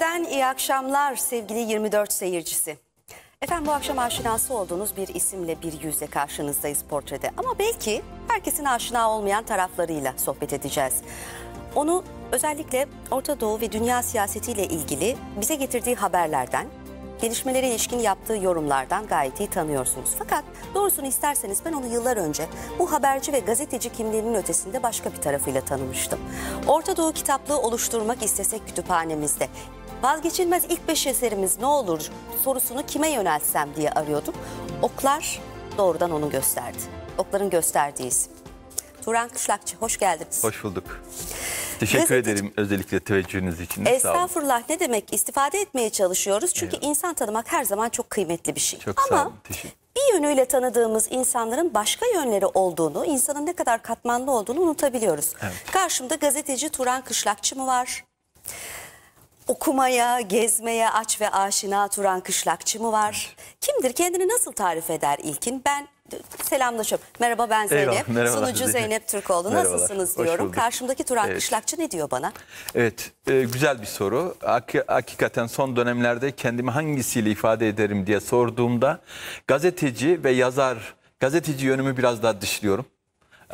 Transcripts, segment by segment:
Bahçeden iyi akşamlar sevgili 24 seyircisi. Efendim bu akşam aşinası olduğunuz bir isimle bir yüzle karşınızdayız portrede. Ama belki herkesin aşina olmayan taraflarıyla sohbet edeceğiz. Onu özellikle Orta Doğu ve dünya siyasetiyle ilgili bize getirdiği haberlerden, gelişmelere ilişkin yaptığı yorumlardan gayet iyi tanıyorsunuz. Fakat doğrusunu isterseniz ben onu yıllar önce bu haberci ve gazeteci kimliğinin ötesinde başka bir tarafıyla tanımıştım. Orta Doğu kitaplığı oluşturmak istesek kütüphanemizde Vazgeçilmez ilk beş eserimiz ne olur sorusunu kime yöneltsem diye arıyordum. Oklar doğrudan onu gösterdi. Okların gösterdiği isim. Turan Kışlakçı hoş geldiniz. Hoş bulduk. Teşekkür Gazeteci... ederim özellikle teveccühünüz için. Estağfurullah ne demek istifade etmeye çalışıyoruz. Çünkü evet. insan tanımak her zaman çok kıymetli bir şey. Çok Ama sağ olun. Teşekkür bir yönüyle tanıdığımız insanların başka yönleri olduğunu, insanın ne kadar katmanlı olduğunu unutabiliyoruz. Evet. Karşımda gazeteci Turan Kışlakçı mı var? okumaya, gezmeye aç ve aşina turan kışlakçı mı var? Kimdir? Kendini nasıl tarif eder İlkin? Ben selamlaşıyorum. Merhaba ben Zeynep. Eyvallah, merhabalar. Sunucu Zeynep Türkoğlu. Nasılsınız diyorum. Karşımdaki Turan evet. Kışlakçı ne diyor bana? Evet. E, güzel bir soru. Hak, hakikaten son dönemlerde kendimi hangisiyle ifade ederim diye sorduğumda gazeteci ve yazar, gazeteci yönümü biraz daha dışlıyorum.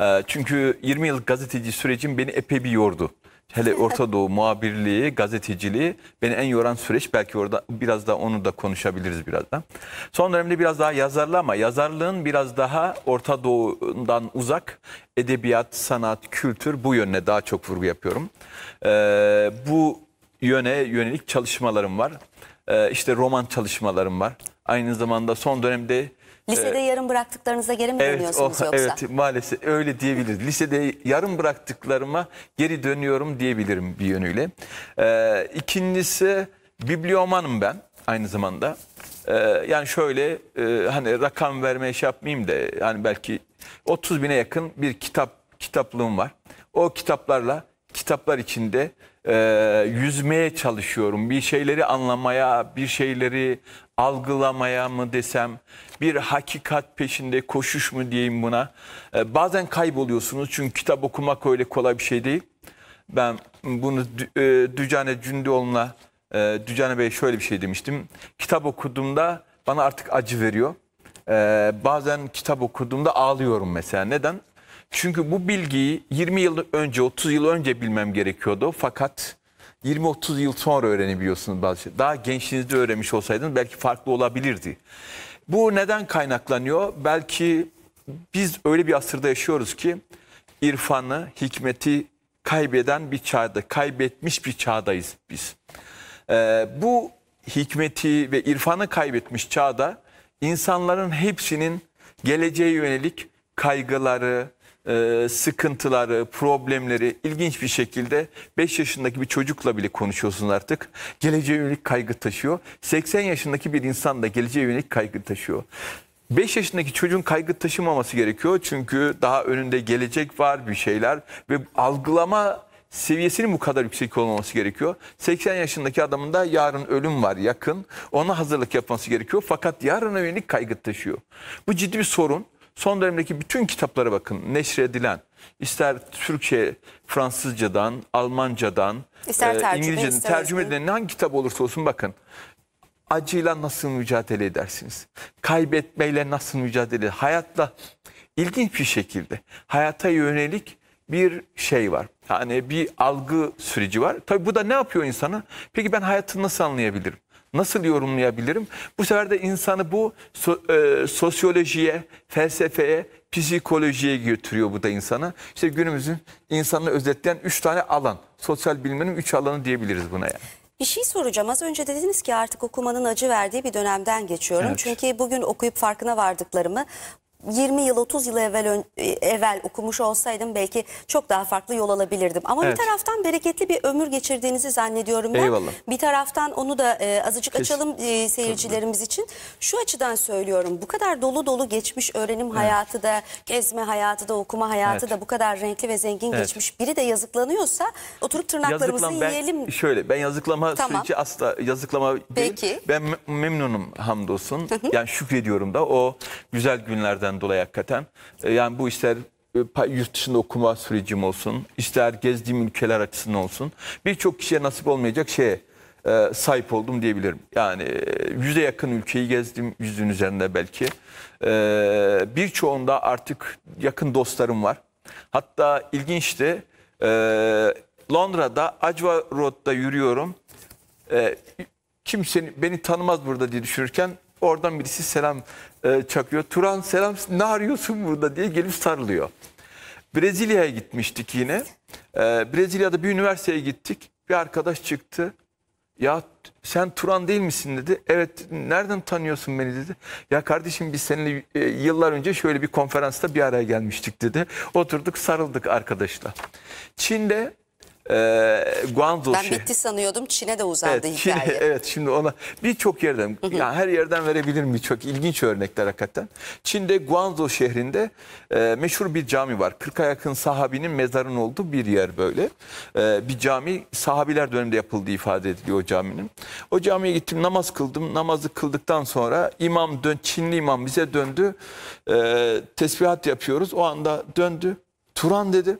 E, çünkü 20 yıl gazeteci sürecim beni epey bir yordu. Hele Orta Doğu muhabirliği, gazeteciliği beni en yoran süreç. Belki orada biraz da onu da konuşabiliriz birazdan. Son dönemde biraz daha yazarlı ama yazarlığın biraz daha Orta Doğu'dan uzak edebiyat, sanat, kültür bu yönüne daha çok vurgu yapıyorum. Ee, bu yöne yönelik çalışmalarım var. Ee, işte roman çalışmalarım var. Aynı zamanda son dönemde Lisede ee, yarım bıraktıklarınıza geri mi dönüyorsunuz yoksa? Evet maalesef öyle diyebiliriz. Lisede yarım bıraktıklarıma geri dönüyorum diyebilirim bir yönüyle. Ee, ikincisi bibliomanım ben aynı zamanda. Ee, yani şöyle e, hani rakam vermeye şey yapmayayım da yani belki 30 bine yakın bir kitap kitaplığım var. O kitaplarla kitaplar içinde e, yüzmeye çalışıyorum. Bir şeyleri anlamaya, bir şeyleri algılamaya mı desem, bir hakikat peşinde koşuş mu diyeyim buna. E, bazen kayboluyorsunuz çünkü kitap okumak öyle kolay bir şey değil. Ben bunu e, Dücane Cündioğlu'na, e, Dücane Bey şöyle bir şey demiştim. Kitap okuduğumda bana artık acı veriyor. E, bazen kitap okuduğumda ağlıyorum mesela. Neden? Çünkü bu bilgiyi 20 yıl önce, 30 yıl önce bilmem gerekiyordu. Fakat 20-30 yıl sonra öğrenebiliyorsunuz bazı şey. Daha gençliğinizde öğrenmiş olsaydınız belki farklı olabilirdi. Bu neden kaynaklanıyor? Belki biz öyle bir asırda yaşıyoruz ki irfanı, hikmeti kaybeden bir çağda, kaybetmiş bir çağdayız biz. Ee, bu hikmeti ve irfanı kaybetmiş çağda insanların hepsinin geleceğe yönelik kaygıları, e, sıkıntıları, problemleri ilginç bir şekilde 5 yaşındaki bir çocukla bile konuşuyorsun artık. Geleceğe yönelik kaygı taşıyor. 80 yaşındaki bir insan da geleceğe yönelik kaygı taşıyor. 5 yaşındaki çocuğun kaygı taşımaması gerekiyor. Çünkü daha önünde gelecek var bir şeyler ve algılama seviyesinin bu kadar yüksek olmaması gerekiyor. 80 yaşındaki adamın da yarın ölüm var yakın. Ona hazırlık yapması gerekiyor. Fakat yarına yönelik kaygı taşıyor. Bu ciddi bir sorun. Son dönemdeki bütün kitaplara bakın. Neşredilen. ister Türkçe, Fransızcadan, Almancadan, ister e, tercüme, İngilizceden ister tercüme edilen hangi kitap olursa olsun bakın. Acıyla nasıl mücadele edersiniz? Kaybetmeyle nasıl mücadele edersiniz? Hayatla ilginç bir şekilde hayata yönelik bir şey var. Yani bir algı süreci var. Tabii bu da ne yapıyor insana? Peki ben hayatı nasıl anlayabilirim? nasıl yorumlayabilirim? Bu sefer de insanı bu so, e, sosyolojiye, felsefeye, psikolojiye götürüyor bu da insanı. İşte günümüzün insanını özetleyen üç tane alan. Sosyal bilimin üç alanı diyebiliriz buna yani. Bir şey soracağım. Az önce dediniz ki artık okumanın acı verdiği bir dönemden geçiyorum. Evet. Çünkü bugün okuyup farkına vardıklarımı 20 yıl 30 yıl evvel ön, e, evvel okumuş olsaydım belki çok daha farklı yol alabilirdim. Ama evet. bir taraftan bereketli bir ömür geçirdiğinizi zannediyorum ben. Eyvallah. Bir taraftan onu da e, azıcık Kesin. açalım e, seyircilerimiz için. Şu açıdan söylüyorum. Bu kadar dolu dolu geçmiş öğrenim evet. hayatı da, gezme hayatı da, okuma hayatı evet. da bu kadar renkli ve zengin evet. geçmiş biri de yazıklanıyorsa oturup tırnaklarımızı Yazıklam, yiyelim. Ben, şöyle ben yazıklama tamam. süreci asla yazıklama Peki. değil. Ben memnunum hamdolsun. yani şükrediyorum da o güzel günlerden olmadığından dolayı hakikaten. E, yani bu ister e, yurt dışında okuma sürecim olsun, ister gezdiğim ülkeler açısından olsun. Birçok kişiye nasip olmayacak şeye e, sahip oldum diyebilirim. Yani yüze yakın ülkeyi gezdim, yüzün üzerinde belki. birçoğunda artık yakın dostlarım var. Hatta ilginçti, Londra'da Acva Road'da yürüyorum. E, kimse beni tanımaz burada diye düşünürken Oradan birisi selam e, çakıyor. Turan selam ne arıyorsun burada diye gelip sarılıyor. Brezilya'ya gitmiştik yine. E, Brezilya'da bir üniversiteye gittik. Bir arkadaş çıktı. Ya sen Turan değil misin dedi. Evet nereden tanıyorsun beni dedi. Ya kardeşim biz seninle e, yıllar önce şöyle bir konferansta bir araya gelmiştik dedi. Oturduk sarıldık arkadaşla. Çin'de e, Guangzhou Ben bitti sanıyordum Çin'e de uzandı evet, hikaye. evet şimdi ona birçok yerden yani her yerden verebilirim birçok ilginç örnekler hakikaten. Çin'de Guangzhou şehrinde e, meşhur bir cami var. 40'a yakın sahabinin mezarının olduğu bir yer böyle. E, bir cami sahabiler döneminde yapıldığı ifade ediliyor o caminin. O camiye gittim namaz kıldım. Namazı kıldıktan sonra imam dön Çinli imam bize döndü. E, tesbihat yapıyoruz. O anda döndü Turan dedi.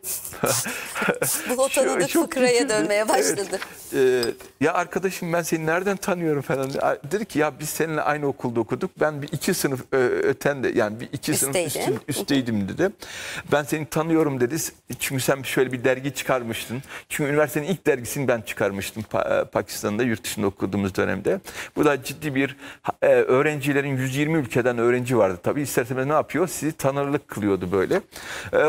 Bu o tanıdık fıkraya küçüldü. dönmeye başladı. Evet. Ee, ya arkadaşım ben seni nereden tanıyorum falan. Dedi ki ya biz seninle aynı okulda okuduk. Ben bir iki sınıf e, öten de yani bir iki sınıf üstteydim üsteydim dedi. Ben seni tanıyorum dedi. Çünkü sen şöyle bir dergi çıkarmıştın. Çünkü üniversitenin ilk dergisini ben çıkarmıştım e, Pakistan'da yurt dışında okuduğumuz dönemde. Bu da ciddi bir e, öğrencilerin 120 ülkeden öğrenci vardı tabii. İsterse ne yapıyor? Sizi tanırlık kılıyordu böyle.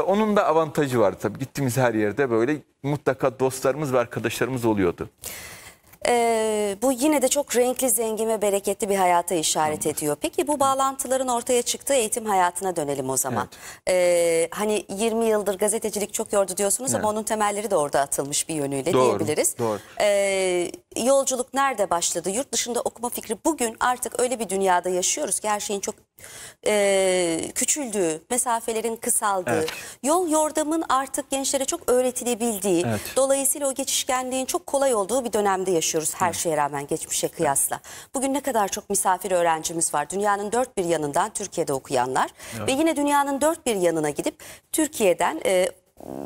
Onun da avantajı vardı tabii. Gittiğimiz her yerde böyle mutlaka dostlarımız ve arkadaşlarımız oluyordu. Ee, bu yine de çok renkli, zengin ve bereketli bir hayata işaret evet. ediyor. Peki bu bağlantıların ortaya çıktığı eğitim hayatına dönelim o zaman. Evet. Ee, hani 20 yıldır gazetecilik çok yordu diyorsunuz evet. ama onun temelleri de orada atılmış bir yönüyle Doğru. diyebiliriz. Doğru. Ee, yolculuk nerede başladı? Yurt dışında okuma fikri bugün artık öyle bir dünyada yaşıyoruz ki her şeyin çok e, küçüldüğü, mesafelerin kısaldığı, evet. yol yordamın artık gençlere çok öğretilebildiği, evet. dolayısıyla o geçişkenliğin çok kolay olduğu bir dönemde yaşıyoruz her evet. şeye rağmen geçmişe kıyasla. Evet. Bugün ne kadar çok misafir öğrencimiz var. Dünyanın dört bir yanından Türkiye'de okuyanlar evet. ve yine dünyanın dört bir yanına gidip Türkiye'den e,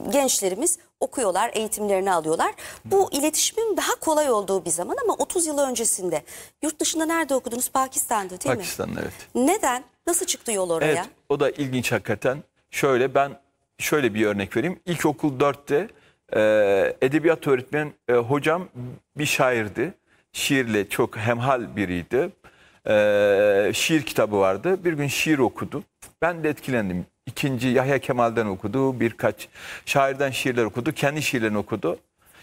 gençlerimiz okuyorlar, eğitimlerini alıyorlar. Bu iletişimin daha kolay olduğu bir zaman ama 30 yıl öncesinde yurt dışında nerede okudunuz? Pakistan'da değil Pakistan, mi? Pakistan'da evet. Neden? Nasıl çıktı yol oraya? Evet o da ilginç hakikaten. Şöyle ben şöyle bir örnek vereyim. İlkokul 4'te e, edebiyat öğretmen e, hocam bir şairdi. Şiirle çok hemhal biriydi. E, şiir kitabı vardı. Bir gün şiir okudu. Ben de etkilendim ikinci Yahya Kemal'den okudu, birkaç şairden şiirler okudu, kendi şiirlerini okudu.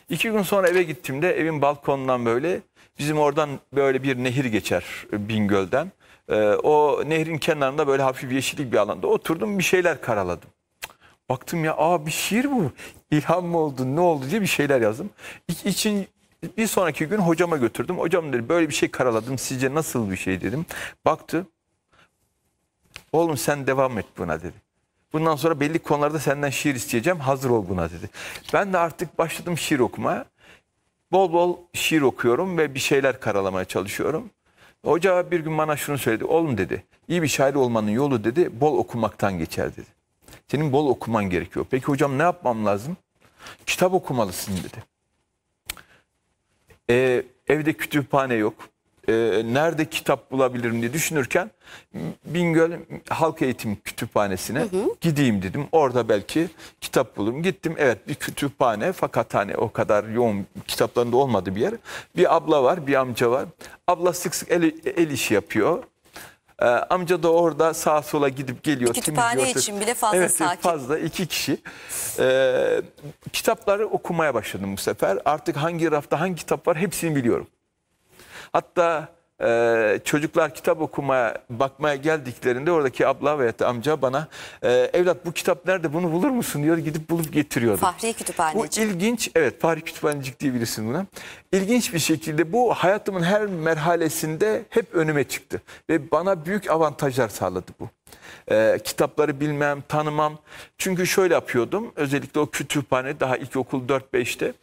İki gün sonra eve gittiğimde evin balkonundan böyle bizim oradan böyle bir nehir geçer e, Bingöl'den. Ee, o nehrin kenarında böyle hafif yeşillik bir alanda oturdum bir şeyler karaladım. Baktım ya aa bir şiir bu. İlham mı oldu ne oldu diye bir şeyler yazdım. İçin bir sonraki gün hocama götürdüm. Hocam dedi böyle bir şey karaladım sizce nasıl bir şey dedim. Baktı. Oğlum sen devam et buna dedi. Bundan sonra belli konularda senden şiir isteyeceğim. Hazır ol buna dedi. Ben de artık başladım şiir okumaya. Bol bol şiir okuyorum ve bir şeyler karalamaya çalışıyorum. Hoca bir gün bana şunu söyledi. Oğlum dedi, iyi bir şair olmanın yolu dedi, bol okumaktan geçer dedi. Senin bol okuman gerekiyor. Peki hocam ne yapmam lazım? Kitap okumalısın dedi. Ee, evde kütüphane yok e, nerede kitap bulabilirim diye düşünürken Bingöl Halk Eğitim Kütüphanesi'ne hı hı. gideyim dedim. Orada belki kitap bulurum. Gittim evet bir kütüphane fakat hani o kadar yoğun kitaplarında olmadı bir yer. Bir abla var bir amca var. Abla sık sık el, el işi yapıyor. Ee, amca da orada sağa sola gidip geliyor. Kütüphane için bile fazla evet, sakin. fazla iki kişi. Ee, kitapları okumaya başladım bu sefer. Artık hangi rafta hangi kitap var hepsini biliyorum. Hatta e, çocuklar kitap okumaya bakmaya geldiklerinde oradaki abla veya amca bana e, evlat bu kitap nerede bunu bulur musun diyor gidip bulup getiriyordu. Fahri Kütüphanecik. Bu ilginç evet Fahri Kütüphanecik diyebilirsin buna. İlginç bir şekilde bu hayatımın her merhalesinde hep önüme çıktı ve bana büyük avantajlar sağladı bu. E, kitapları bilmem, tanımam. Çünkü şöyle yapıyordum. Özellikle o kütüphane daha ilkokul 4-5'te.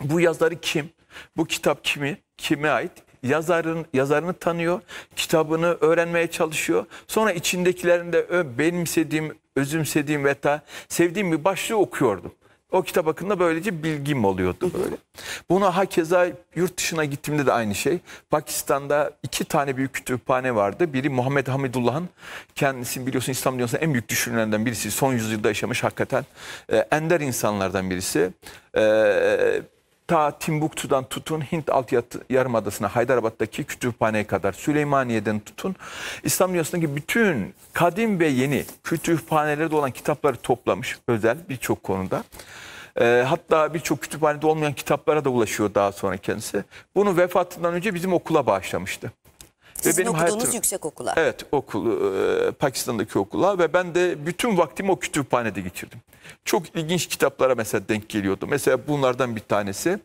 Bu yazarı kim? Bu kitap kimi, kime ait? Yazarın, yazarını tanıyor, kitabını öğrenmeye çalışıyor. Sonra içindekilerinde benimsediğim, özümsediğim ve ta sevdiğim bir başlığı okuyordum. O kitap hakkında böylece bilgim oluyordu böyle. Buna hakeza yurt dışına gittiğimde de aynı şey. Pakistan'da iki tane büyük kütüphane vardı. Biri Muhammed Hamidullah'ın kendisi biliyorsun İslam dünyasının en büyük düşünürlerinden birisi. Son yüzyılda yaşamış hakikaten. E, ender insanlardan birisi. E, ta Timbuktu'dan tutun Hint alt yarımadasına Haydarabad'daki kütüphaneye kadar Süleymaniye'den tutun İslam dünyasındaki bütün kadim ve yeni kütüphanelerde olan kitapları toplamış özel birçok konuda. Ee, hatta birçok kütüphanede olmayan kitaplara da ulaşıyor daha sonra kendisi. Bunu vefatından önce bizim okula bağışlamıştı. Sizin ve benim okuduğunuz hayatım, yüksek okula. Evet okul, e, Pakistan'daki okula ve ben de bütün vaktimi o kütüphanede geçirdim. Çok ilginç kitaplara mesela denk geliyordu. Mesela bunlardan bir tanesi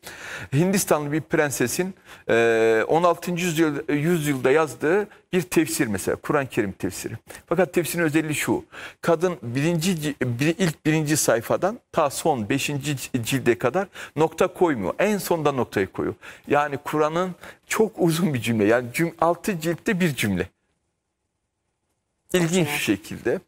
Hindistanlı bir prensesin 16. E, yüzyılda yazdığı bir tefsir mesela Kur'an-ı Kerim tefsiri. Fakat tefsirin özelliği şu. Kadın birinci, bir, ilk birinci sayfadan ta son beşinci cilde kadar nokta koymuyor. En sonda noktayı koyuyor. Yani Kur'an'ın çok uzun bir cümle. Yani cüm, altı ciltte bir cümle. İlginç bir şekilde.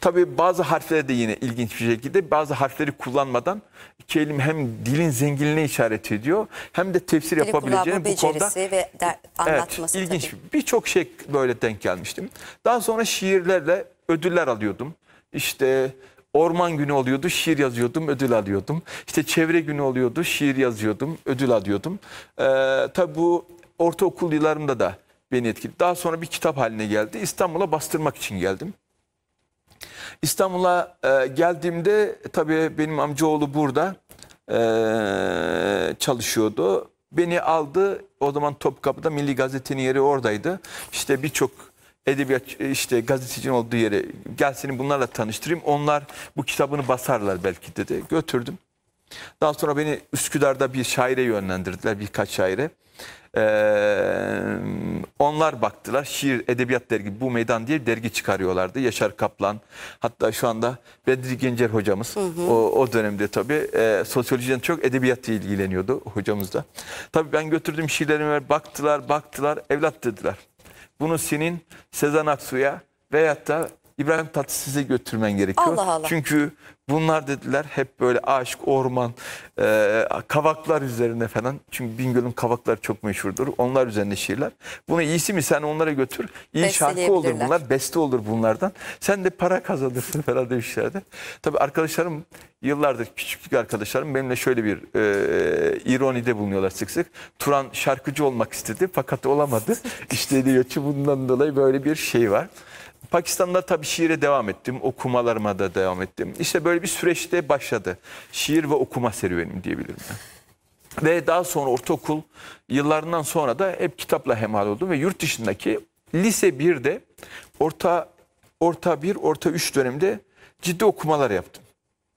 Tabii bazı harfleri de yine ilginç bir şekilde bazı harfleri kullanmadan kelim hem dilin zenginliğine işaret ediyor hem de tefsir Dili yapabileceğini bu konuda ve der, anlatması evet, ilginç birçok şey böyle denk gelmiştim. Daha sonra şiirlerle ödüller alıyordum. İşte Orman günü oluyordu, şiir yazıyordum, ödül alıyordum. İşte çevre günü oluyordu, şiir yazıyordum, ödül alıyordum. Ee, tabii bu ortaokul yıllarımda da beni etkiledi. Daha sonra bir kitap haline geldi. İstanbul'a bastırmak için geldim. İstanbul'a e, geldiğimde tabii benim amcaoğlu burada e, çalışıyordu. Beni aldı. O zaman Topkapı'da Milli Gazete'nin yeri oradaydı. İşte birçok edebiyat işte gazetecinin olduğu yere gel seni bunlarla tanıştırayım. Onlar bu kitabını basarlar belki dedi. Götürdüm. Daha sonra beni Üsküdar'da bir şaire yönlendirdiler birkaç şaire. Ee, onlar baktılar şiir edebiyat dergi bu meydan diye dergi çıkarıyorlardı. Yaşar Kaplan hatta şu anda Bedri Gencer hocamız hı hı. O, o dönemde tabi e, sosyolojiden çok edebiyatla ilgileniyordu hocamız da. tabi ben götürdüm şiirlerime baktılar baktılar evlat dediler. Bunu senin Sezen Aksu'ya veyahut da İbrahim Tatlıses'e götürmen gerekiyor. Allah Allah. Çünkü bunlar dediler hep böyle aşk, orman, e, kavaklar üzerine falan. Çünkü Bingöl'ün kavakları çok meşhurdur. Onlar üzerine şiirler. Bunu iyisi mi sen onlara götür. İyi şarkı olur bunlar. Beste olur bunlardan. Sen de para kazanırsın falan demişlerdi. Tabii arkadaşlarım yıllardır küçüklük arkadaşlarım benimle şöyle bir e, ironide bulunuyorlar sık sık. Turan şarkıcı olmak istedi fakat olamadı. İşte diyor ki bundan dolayı böyle bir şey var. Pakistan'da tabii şiire devam ettim. Okumalarıma da devam ettim. İşte böyle bir süreçte başladı. Şiir ve okuma serüvenim diyebilirim ben. Ve daha sonra ortaokul yıllarından sonra da hep kitapla hemhal oldum ve yurt dışındaki lise 1'de orta orta 1, orta 3 dönemde ciddi okumalar yaptım.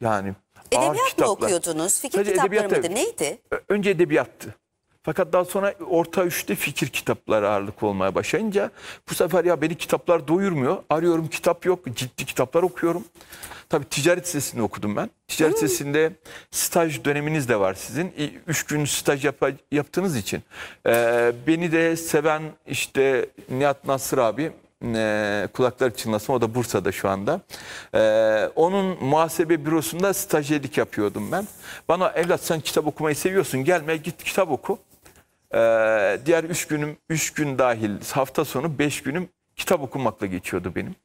Yani Edebiyat mı okuyordunuz? Fikir Sadece kitapları mıydı? Neydi? Önce edebiyattı. Fakat daha sonra orta üçte fikir kitapları ağırlık olmaya başlayınca bu sefer ya beni kitaplar doyurmuyor. Arıyorum kitap yok. Ciddi kitaplar okuyorum. Tabii ticaret sitesinde okudum ben. Ticaret hmm. sitesinde staj döneminiz de var sizin. Üç gün staj yap yaptığınız için. Ee, beni de seven işte Nihat Nasır abi e, kulaklar çınlasın o da Bursa'da şu anda. E, onun muhasebe bürosunda stajyerlik yapıyordum ben. Bana evlat sen kitap okumayı seviyorsun gelme git kitap oku. Ee, diğer üç günüm, üç gün dahil hafta sonu beş günüm kitap okumakla geçiyordu benim.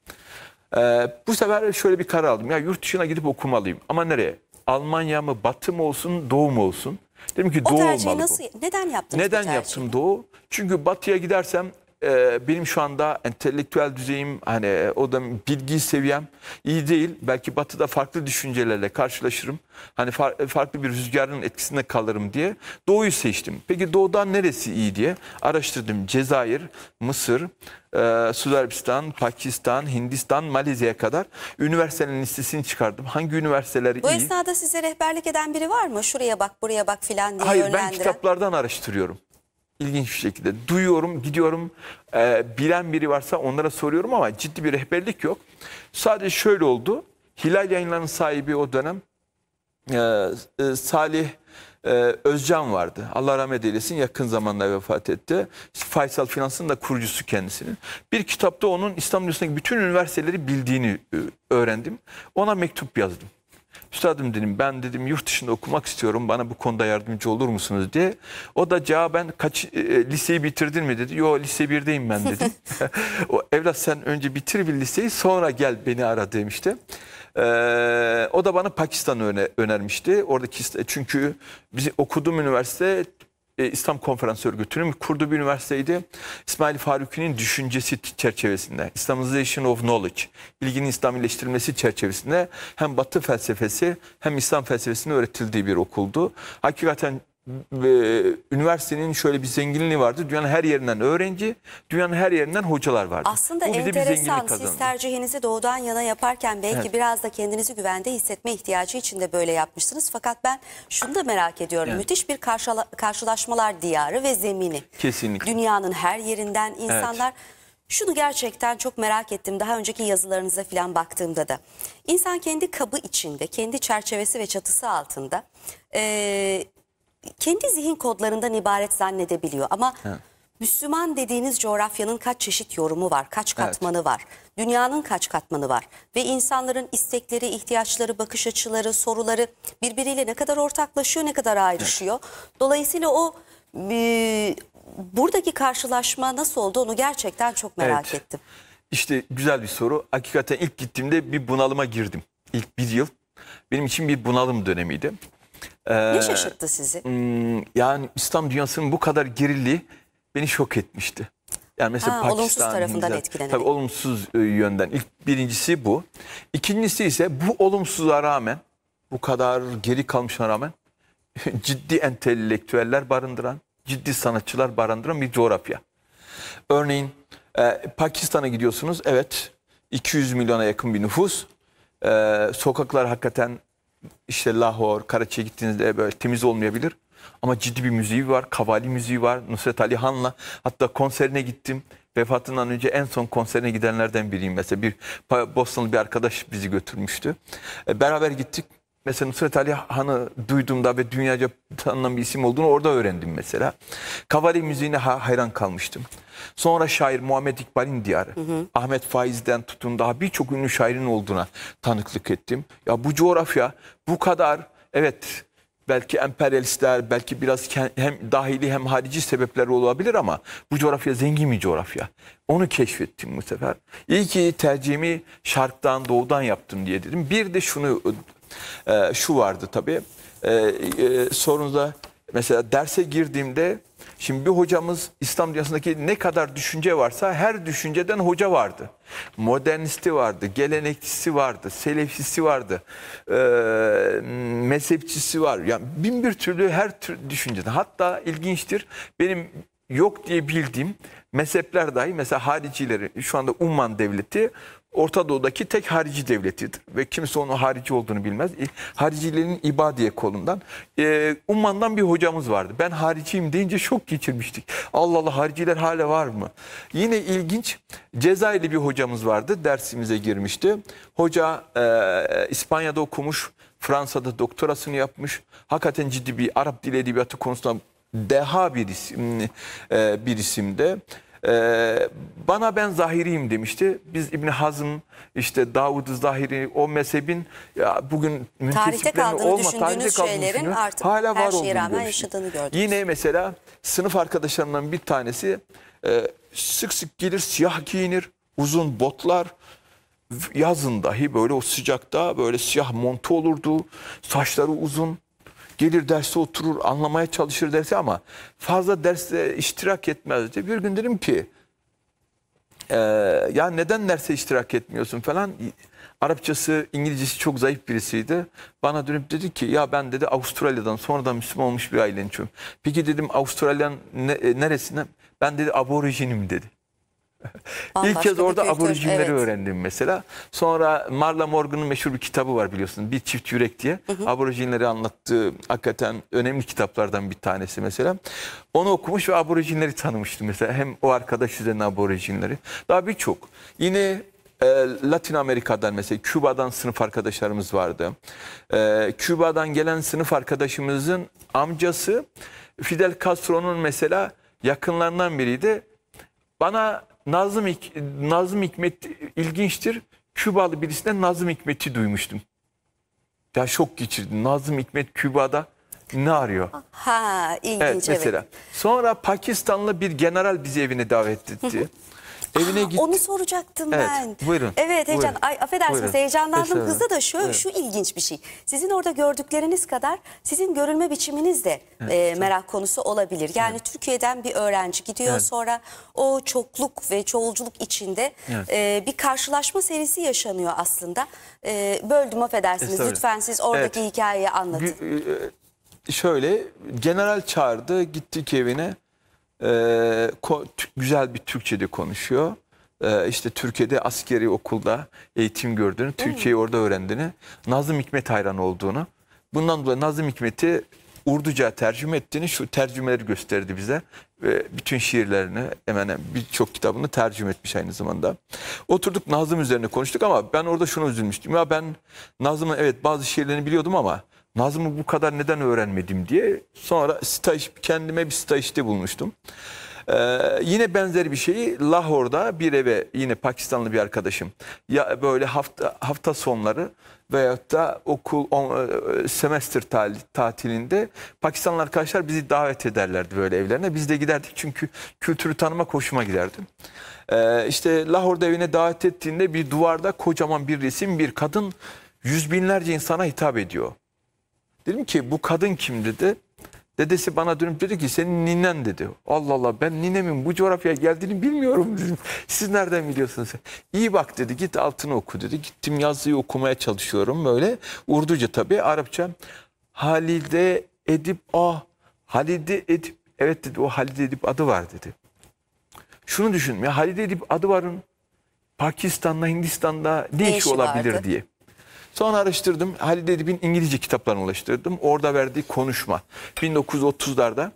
Ee, bu sefer şöyle bir karar aldım. Ya yurt dışına gidip okumalıyım. Ama nereye? Almanya mı, Batı mı olsun, Doğu mu olsun? Dedim ki o Doğu olmalı nasıl, bu. Neden yaptın? Neden yaptım Doğu? Çünkü Batı'ya gidersem e, benim şu anda entelektüel düzeyim hani e, o da bilgi seviyem iyi değil. Belki batıda farklı düşüncelerle karşılaşırım. Hani far, farklı bir rüzgarın etkisinde kalırım diye doğuyu seçtim. Peki doğudan neresi iyi diye araştırdım. Cezayir, Mısır, e, Suudi Arabistan, Pakistan, Hindistan, Malezya'ya kadar üniversitelerin listesini çıkardım. Hangi üniversiteler Bu iyi? Bu esnada size rehberlik eden biri var mı? Şuraya bak, buraya bak filan diye Hayır, yönlendiren. Hayır ben kitaplardan araştırıyorum ilginç bir şekilde duyuyorum, gidiyorum. E, bilen biri varsa onlara soruyorum ama ciddi bir rehberlik yok. Sadece şöyle oldu. Hilal yayınlarının sahibi o dönem e, e, Salih e, Özcan vardı. Allah rahmet eylesin yakın zamanda vefat etti. Faysal Finans'ın da kurucusu kendisinin. Bir kitapta onun İstanbul bütün üniversiteleri bildiğini e, öğrendim. Ona mektup yazdım. Üstadım dedim ben dedim yurt dışında okumak istiyorum bana bu konuda yardımcı olur musunuz diye. O da cevaben kaç e, e, liseyi bitirdin mi dedi. Yo lise 1'deyim ben dedim. o evlat sen önce bitir bir liseyi sonra gel beni ara demişti. Ee, o da bana Pakistan'ı öne, önermişti. Oradaki e, çünkü biz okuduğum üniversite e, İslam Konferansı Örgütü'nün kurdu bir üniversiteydi. İsmail Faruki'nin düşüncesi çerçevesinde, Islamization of Knowledge, bilginin İslamileştirilmesi çerçevesinde hem Batı felsefesi hem İslam felsefesini öğretildiği bir okuldu. Hakikaten üniversitenin şöyle bir zenginliği vardı. Dünyanın her yerinden öğrenci, dünyanın her yerinden hocalar vardı. Aslında Bu bize bir enteresan siz tercihinizi doğudan yana yaparken belki Evet. biraz da kendinizi güvende hissetme ihtiyacı içinde böyle yapmışsınız. Fakat ben şunu da merak ediyorum. Evet. Müthiş bir karşıla- karşılaşmalar diyarı ve zemini. Kesinlikle. Dünyanın her yerinden insanlar. Şunu gerçekten çok merak ettim daha önceki yazılarınıza falan baktığımda da. İnsan kendi kabı içinde, kendi çerçevesi ve çatısı altında eee, kendi zihin kodlarından ibaret zannedebiliyor ama evet. Müslüman dediğiniz coğrafyanın kaç çeşit yorumu var, kaç katmanı evet. var, dünyanın kaç katmanı var ve insanların istekleri, ihtiyaçları, bakış açıları, soruları birbiriyle ne kadar ortaklaşıyor, ne kadar ayrışıyor. Evet. Dolayısıyla o e, buradaki karşılaşma nasıl oldu onu gerçekten çok merak evet. ettim. İşte güzel bir soru. Hakikaten ilk gittiğimde bir bunalıma girdim. İlk bir yıl benim için bir bunalım dönemiydi. Ee, ne şaşırttı sizi? Hmm, yani İslam dünyasının bu kadar gerili beni şok etmişti. Yani mesela ha, Pakistan, olumsuz tarafından etkilenerek. Tabii olumsuz e, yönden. İlk birincisi bu. İkincisi ise bu olumsuzluğa rağmen, bu kadar geri kalmışına rağmen ciddi entelektüeller barındıran, ciddi sanatçılar barındıran bir coğrafya. Örneğin e, Pakistan'a gidiyorsunuz. Evet 200 milyona yakın bir nüfus. E, sokaklar hakikaten işte Lahor, Karaçi'ye gittiğinizde böyle temiz olmayabilir. Ama ciddi bir müziği var, kavali müziği var. Nusret Ali Han'la hatta konserine gittim. Vefatından önce en son konserine gidenlerden biriyim mesela. Bir Bostonlu bir arkadaş bizi götürmüştü. E, beraber gittik. Mesela Nusret Ali Han'ı duyduğumda ve dünyaca tanınan bir isim olduğunu orada öğrendim mesela. Kavali müziğine hayran kalmıştım. Sonra şair Muhammed İkbal'in diyarı, hı hı. Ahmet Faiz'den tutun daha birçok ünlü şairin olduğuna tanıklık ettim. Ya bu coğrafya bu kadar evet belki emperyalistler, belki biraz hem dahili hem harici sebepler olabilir ama bu coğrafya zengin bir coğrafya. Onu keşfettim bu sefer. İyi ki tercihimi şarktan, doğudan yaptım diye dedim. Bir de şunu e, şu vardı tabii. Ee, e, e, sorunuzda mesela derse girdiğimde şimdi bir hocamız İslam dünyasındaki ne kadar düşünce varsa her düşünceden hoca vardı. Modernisti vardı, gelenekçisi vardı, selefisi vardı, e, mezhepçisi var. Yani bin bir türlü her tür düşünceden. Hatta ilginçtir benim yok diye bildiğim mezhepler dahi mesela haricileri şu anda Umman devleti Orta Doğu'daki tek harici devletidir ve kimse onun harici olduğunu bilmez. Haricilerin ibadiye kolundan. E, Umman'dan bir hocamız vardı. Ben hariciyim deyince şok geçirmiştik. Allah Allah hariciler hale var mı? Yine ilginç Cezayirli bir hocamız vardı. Dersimize girmişti. Hoca e, İspanya'da okumuş, Fransa'da doktorasını yapmış. Hakikaten ciddi bir Arap dil edebiyatı konusunda deha bir isim, e, bir isimde. Ee, bana ben zahiriyim demişti. Biz İbn Hazm, işte Davud Zahiri o mezhebin ya bugün tarihte kaldığını olma, tarihte kaldığını şeylerin artık hala var her şeye rağmen yaşadığını gördük. Yine mesela sınıf arkadaşlarımdan bir tanesi e, sık sık gelir siyah giyinir, uzun botlar, yazın dahi böyle o sıcakta böyle siyah montu olurdu, saçları uzun. Gelir derse oturur, anlamaya çalışır derse ama fazla derste iştirak etmez. Bir gün dedim ki, e, ya neden derse iştirak etmiyorsun falan. Arapçası, İngilizcesi çok zayıf birisiydi. Bana dönüp dedi ki ya ben dedi Avustralya'dan sonradan Müslüman olmuş bir ailenin çocuğum. Peki dedim Avustralya'nın ne, e, neresine? Ben dedi aborijinim dedi. İlk kez orada kültür, aborijinleri evet. öğrendim mesela. Sonra Marla Morgan'ın meşhur bir kitabı var biliyorsun. Bir çift yürek diye. Hı hı. Aborijinleri anlattığı hakikaten önemli kitaplardan bir tanesi mesela. Onu okumuş ve aborijinleri tanımıştım mesela. Hem o arkadaş üzerine aborijinleri. Daha birçok. Yine e, Latin Amerika'dan mesela Küba'dan sınıf arkadaşlarımız vardı. E, Küba'dan gelen sınıf arkadaşımızın amcası Fidel Castro'nun mesela yakınlarından biriydi. Bana Nazım, Hik Nazım Hikmet ilginçtir. Kübalı birisinden Nazım Hikmet'i duymuştum. Ya şok geçirdim. Nazım Hikmet Küba'da ne arıyor? Ha ilginç evet. Mesela. Evet. Sonra Pakistanlı bir general bizi evine davet etti. Evine git. Onu soracaktım evet, ben. Buyurun. Evet heyecan. Buyurun. Ay, affedersiniz buyurun. heyecanlandım. Teşekkür Hızlı da şu, buyurun. şu ilginç bir şey. Sizin orada gördükleriniz kadar sizin görülme biçiminiz de evet, e, merak tabii. konusu olabilir. Yani evet. Türkiye'den bir öğrenci gidiyor evet. sonra o çokluk ve çoğulculuk içinde evet. e, bir karşılaşma serisi yaşanıyor aslında. E, böldüm affedersiniz. E, Lütfen siz oradaki evet. hikayeyi anlatın. G e, e, şöyle general çağırdı gittik evine e, güzel bir Türkçe'de konuşuyor. E, işte Türkiye'de askeri okulda eğitim gördüğünü, Türkiye'yi orada öğrendiğini, Nazım Hikmet hayran olduğunu. Bundan dolayı Nazım Hikmet'i Urduca tercüme ettiğini şu tercümeleri gösterdi bize. Ve bütün şiirlerini hemen, hemen birçok kitabını tercüme etmiş aynı zamanda. Oturduk Nazım üzerine konuştuk ama ben orada şunu üzülmüştüm. Ya ben Nazım'ın evet bazı şiirlerini biliyordum ama Nazım'ı bu kadar neden öğrenmedim diye sonra staj, kendime bir stajde bulmuştum. Ee, yine benzer bir şeyi Lahor'da bir eve yine Pakistanlı bir arkadaşım ya böyle hafta hafta sonları veyahut da okul on, e, semester tatilinde Pakistanlı arkadaşlar bizi davet ederlerdi böyle evlerine. Biz de giderdik çünkü kültürü tanıma hoşuma giderdi. Ee, işte Lahor'da evine davet ettiğinde bir duvarda kocaman bir resim bir kadın yüz binlerce insana hitap ediyor. Dedim ki bu kadın kim dedi. Dedesi bana dönüp dedi ki senin ninen dedi. Allah Allah ben ninemin bu coğrafyaya geldiğini bilmiyorum dedim. Siz nereden biliyorsunuz? İyi bak dedi git altını oku dedi. Gittim yazıyı okumaya çalışıyorum böyle. Urduca tabii Arapça. Halide Edip ah Halide Edip evet dedi o Halide Edip adı var dedi. Şunu düşünün ya Halide Edip adı varın Pakistan'da Hindistan'da ne, ne işi olabilir vardı? diye. Sonra araştırdım. Halil Edip'in İngilizce kitaplarını ulaştırdım. Orada verdiği konuşma. 1930'larda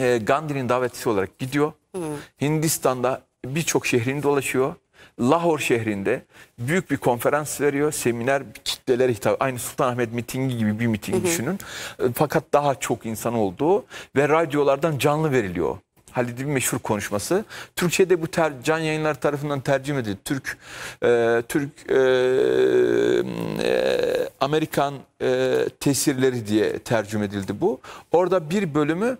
e, Gandhi'nin davetlisi olarak gidiyor. Hı. Hindistan'da birçok şehrini dolaşıyor. Lahore şehrinde büyük bir konferans veriyor. Seminer kitlelere hitap. Aynı Sultanahmet mitingi gibi bir miting düşünün. E, fakat daha çok insan olduğu ve radyolardan canlı veriliyor. Halid'in meşhur konuşması. Türkçe'de bu ter, can yayınlar tarafından tercüme edildi. Türk, e, Türk e, e Amerikan e, tesirleri diye tercüme edildi bu. Orada bir bölümü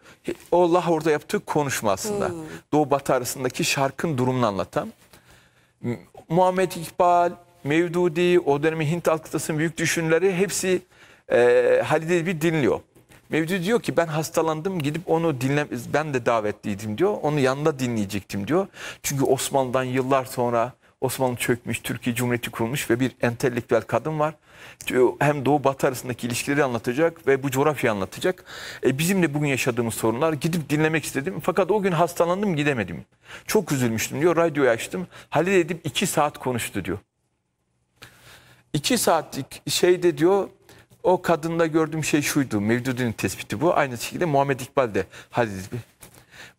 o Lahor'da yaptığı konuşma aslında. Hmm. Doğu Batı arasındaki şarkın durumunu anlatan. Muhammed İkbal, Mevdudi, o dönemin Hint alt büyük düşünleri hepsi e, Halid'i bir dinliyor. Mevdi diyor ki ben hastalandım gidip onu dinle ben de davetliydim diyor. Onu yanında dinleyecektim diyor. Çünkü Osmanlı'dan yıllar sonra Osmanlı çökmüş, Türkiye Cumhuriyeti kurulmuş ve bir entelektüel kadın var. Hem Doğu Batı arasındaki ilişkileri anlatacak ve bu coğrafyayı anlatacak. E, bizim de bugün yaşadığımız sorunlar. Gidip dinlemek istedim fakat o gün hastalandım gidemedim. Çok üzülmüştüm diyor. Radyoyu açtım. Halil Edip iki saat konuştu diyor. İki saatlik şeyde diyor o kadında gördüğüm şey şuydu. Mevdud'un tespiti bu. Aynı şekilde Muhammed İkbal de hadis.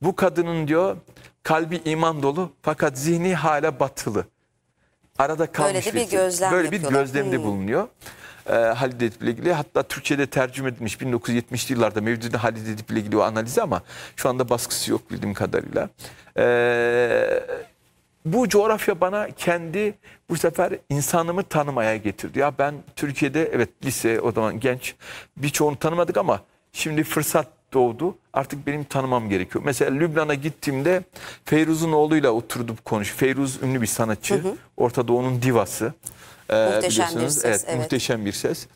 Bu kadının diyor kalbi iman dolu fakat zihni hala batılı. Arada kalmış Böyle de bir, gözlem Böyle yapıyorlar. bir gözlemde hmm. bulunuyor. Ee, Halide ile ilgili hatta Türkçe'de tercüme edilmiş 1970'li yıllarda mevcudun Halide ile ilgili o analizi ama şu anda baskısı yok bildiğim kadarıyla. Ee, bu coğrafya bana kendi bu sefer insanımı tanımaya getirdi. Ya ben Türkiye'de evet lise o zaman genç birçoğunu tanımadık ama şimdi fırsat doğdu. Artık benim tanımam gerekiyor. Mesela Lübnan'a gittiğimde Feyruz'un oğluyla oturdum konuş. Feyruz ünlü bir sanatçı. Hı hı. Orta Doğu'nun divası. Ee, muhteşem bir ses. Evet, evet. Muhteşem bir ses.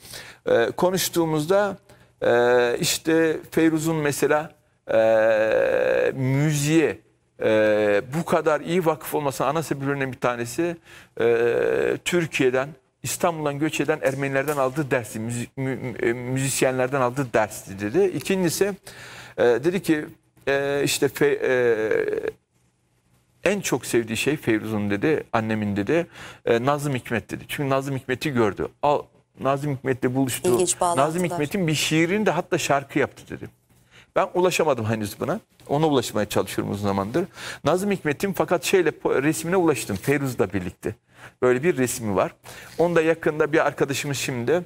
Ee, konuştuğumuzda e, işte Feyruz'un mesela e, müziğe e, bu kadar iyi vakıf olmasının ana sebeplerinden bir tanesi e, Türkiye'den İstanbul'dan göç eden Ermenilerden aldığı dersi, e, müzisyenlerden aldığı dersi dedi. İkincisi e, dedi ki e, işte fe, e, en çok sevdiği şey Feyruz'un dedi, annemin dedi, e, Nazım Hikmet dedi. Çünkü Nazım Hikmet'i gördü. Al, Nazım Hikmet'le buluştu. Nazım Hikmet'in bir şiirini de hatta şarkı yaptı dedi. Ben ulaşamadım henüz buna. Ona ulaşmaya çalışıyorum uzun zamandır. Nazım Hikmet'in fakat şeyle resmine ulaştım Feruz'la birlikte. Böyle bir resmi var. Onda yakında bir arkadaşımız şimdi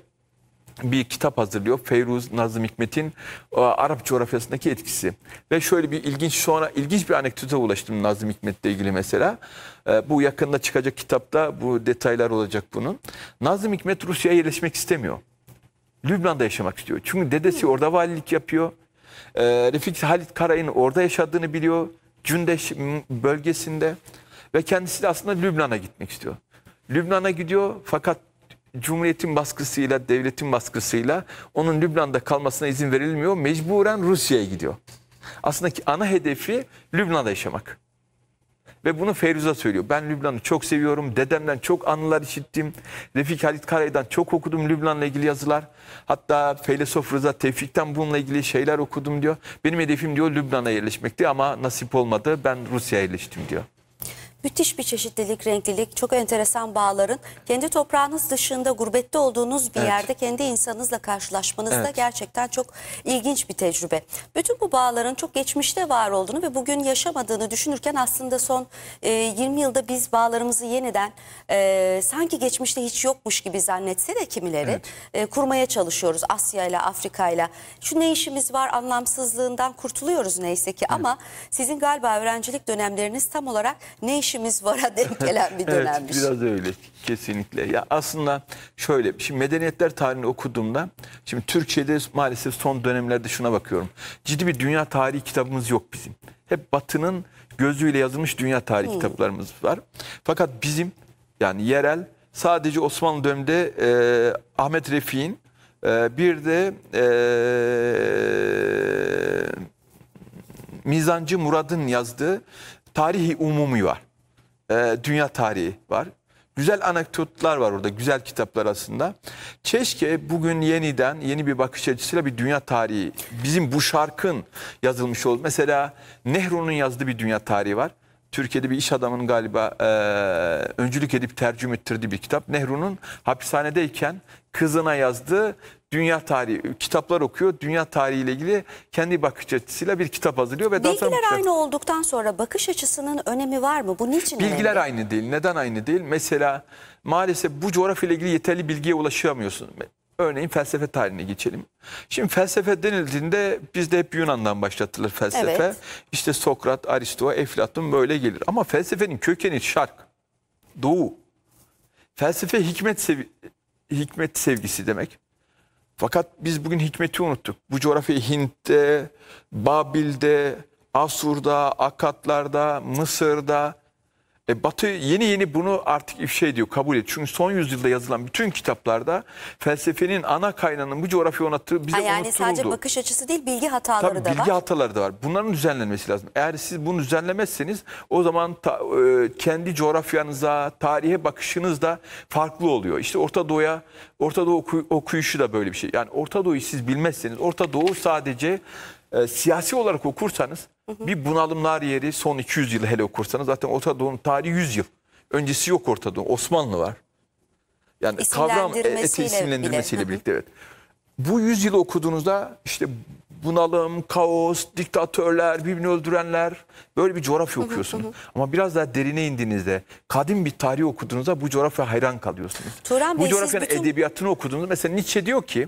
bir kitap hazırlıyor. Feyruz Nazım Hikmet'in e, Arap coğrafyasındaki etkisi. Ve şöyle bir ilginç sonra ilginç bir anekdota ulaştım Nazım Hikmet'le ilgili mesela. E, bu yakında çıkacak kitapta bu detaylar olacak bunun. Nazım Hikmet Rusya'ya yerleşmek istemiyor. Lübnan'da yaşamak istiyor. Çünkü dedesi orada valilik yapıyor. E, Refik Halit Karay'ın orada yaşadığını biliyor. Cündeş bölgesinde ve kendisi de aslında Lübnan'a gitmek istiyor. Lübnan'a gidiyor fakat Cumhuriyet'in baskısıyla, devletin baskısıyla onun Lübnan'da kalmasına izin verilmiyor. Mecburen Rusya'ya gidiyor. Aslında ki ana hedefi Lübnan'da yaşamak. Ve bunu Feruza söylüyor. Ben Lübnan'ı çok seviyorum. Dedemden çok anılar işittim. Refik Halit Karay'dan çok okudum Lübnan'la ilgili yazılar. Hatta Feylesof Rıza Tevfik'ten bununla ilgili şeyler okudum diyor. Benim hedefim diyor Lübnan'a yerleşmekti ama nasip olmadı. Ben Rusya'ya yerleştim diyor müthiş bir çeşitlilik, renklilik, çok enteresan bağların kendi toprağınız dışında gurbette olduğunuz bir evet. yerde kendi insanınızla karşılaşmanız evet. da gerçekten çok ilginç bir tecrübe. Bütün bu bağların çok geçmişte var olduğunu ve bugün yaşamadığını düşünürken aslında son e, 20 yılda biz bağlarımızı yeniden e, sanki geçmişte hiç yokmuş gibi zannetse de kimileri evet. e, kurmaya çalışıyoruz. Asya ile Afrika ile şu ne işimiz var anlamsızlığından kurtuluyoruz neyse ki evet. ama sizin galiba öğrencilik dönemleriniz tam olarak ne iş işimiz vara denk gelen bir dönemmiş. evet, biraz öyle kesinlikle. Ya aslında şöyle şimdi medeniyetler tarihini okuduğumda şimdi Türkiye'de maalesef son dönemlerde şuna bakıyorum. Ciddi bir dünya tarihi kitabımız yok bizim. Hep batının gözüyle yazılmış dünya tarihi hmm. kitaplarımız var. Fakat bizim yani yerel sadece Osmanlı döneminde e, Ahmet Refik'in e, bir de e, Mizancı Murad'ın yazdığı Tarihi Umumi var e, dünya tarihi var. Güzel anekdotlar var orada, güzel kitaplar aslında. Çeşke bugün yeniden, yeni bir bakış açısıyla bir dünya tarihi, bizim bu şarkın yazılmış oldu. Mesela Nehru'nun yazdığı bir dünya tarihi var. Türkiye'de bir iş adamının galiba e, öncülük edip tercüme ettirdiği bir kitap. Nehru'nun hapishanedeyken kızına yazdığı dünya tarihi kitaplar okuyor. Dünya tarihiyle ilgili kendi bakış açısıyla bir kitap hazırlıyor ve Bilgiler daha aynı olduktan sonra bakış açısının önemi var mı? Bu niçin? Bilgiler önemli? aynı değil. Neden aynı değil? Mesela maalesef bu coğrafya ile ilgili yeterli bilgiye ulaşamıyorsun. Örneğin felsefe tarihine geçelim. Şimdi felsefe denildiğinde bizde hep Yunan'dan başlatılır felsefe. Evet. İşte Sokrat, Aristo, Eflatun böyle gelir. Ama felsefenin kökeni şark, doğu. Felsefe hikmet, sev hikmet sevgisi demek. Fakat biz bugün hikmeti unuttuk. Bu coğrafya Hint'te, Babil'de, Asur'da, Akatlar'da, Mısır'da, e, Batı yeni yeni bunu artık şey diyor kabul ediyor. Çünkü son yüzyılda yazılan bütün kitaplarda felsefenin ana kaynağının bu coğrafya anlattığı bize Ha, yani sadece bakış açısı değil bilgi hataları Tabii da bilgi var. hataları da var. Bunların düzenlenmesi lazım. Eğer siz bunu düzenlemezseniz o zaman ta- e, kendi coğrafyanıza, tarihe bakışınız da farklı oluyor. İşte Orta Doğu'ya, Orta Doğu oku- okuyuşu da böyle bir şey. Yani Orta Doğu'yu siz bilmezseniz, Orta Doğu sadece e, siyasi olarak okursanız Hı hı. Bir bunalımlar yeri son 200 yılı hele okursanız zaten Orta Doğu'nun tarihi 100 yıl. Öncesi yok Orta Doğu. Osmanlı var. Yani kavram eti e, isimlendirmesiyle bile. birlikte evet. Bu 100 yılı okuduğunuzda işte bunalım, kaos, diktatörler, birbirini öldürenler böyle bir coğrafya okuyorsunuz. Hı hı hı. Ama biraz daha derine indiğinizde, kadim bir tarih okuduğunuzda bu coğrafya hayran kalıyorsunuz. Turan bu Bey, coğrafyanın bütün... edebiyatını okuduğunuzda mesela Nietzsche diyor ki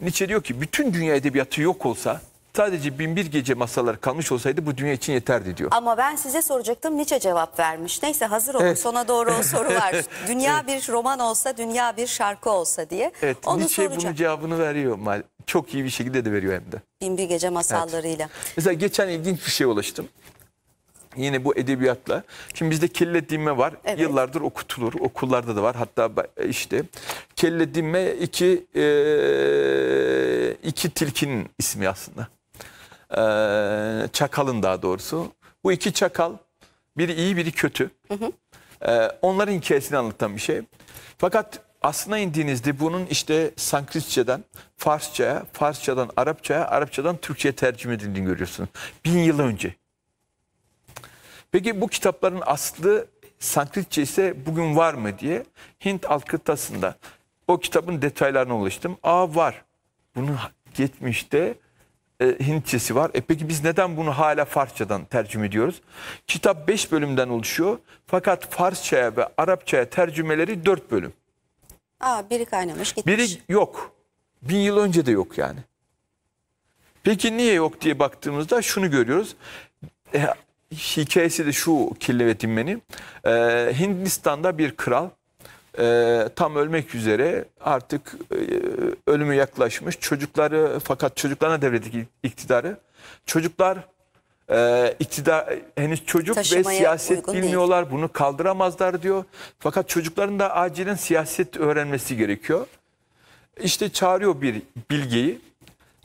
Nietzsche diyor ki bütün dünya edebiyatı yok olsa Sadece bin bir gece masalları kalmış olsaydı bu dünya için yeterdi diyor. Ama ben size soracaktım niçe cevap vermiş. Neyse hazır olun evet. sona doğru o soru var. dünya evet. bir roman olsa, dünya bir şarkı olsa diye. Evet Onu Nietzsche soracak. bunun cevabını veriyor maalesef. Çok iyi bir şekilde de veriyor hem de. Binbir gece masallarıyla. Evet. Mesela geçen ilginç bir şeye ulaştım yine bu edebiyatla. Şimdi bizde kelle dinme var. Evet. Yıllardır okutulur. Okullarda da var. Hatta işte kelle dinme iki e, iki tilkinin ismi aslında e, çakalın daha doğrusu. Bu iki çakal biri iyi biri kötü. Hı hı. E, onların hikayesini anlatan bir şey. Fakat aslına indiğinizde bunun işte Sanskritçeden Farsça'ya, Farsçadan Arapça'ya, Arapçadan Türkçe'ye tercüme edildiğini görüyorsunuz. Bin yıl önce. Peki bu kitapların aslı Sanskritçe ise bugün var mı diye Hint alt o kitabın detaylarına ulaştım. Aa var. Bunu geçmişte e, Hintçesi var. E peki biz neden bunu hala Farsçadan tercüme ediyoruz? Kitap 5 bölümden oluşuyor. Fakat Farsçaya ve Arapçaya tercümeleri 4 bölüm. Aa, biri kaynamış gitmiş. Biri yok. Bin yıl önce de yok yani. Peki niye yok diye baktığımızda şunu görüyoruz. E, hikayesi de şu kirli ve dinmeni. E, Hindistan'da bir kral e, tam ölmek üzere artık e, ölümü yaklaşmış çocukları fakat çocuklarına devredik iktidarı çocuklar e, iktidar henüz çocuk Taşımaya ve siyaset bilmiyorlar değil. bunu kaldıramazlar diyor fakat çocukların da acilen siyaset öğrenmesi gerekiyor. İşte çağırıyor bir bilgeyi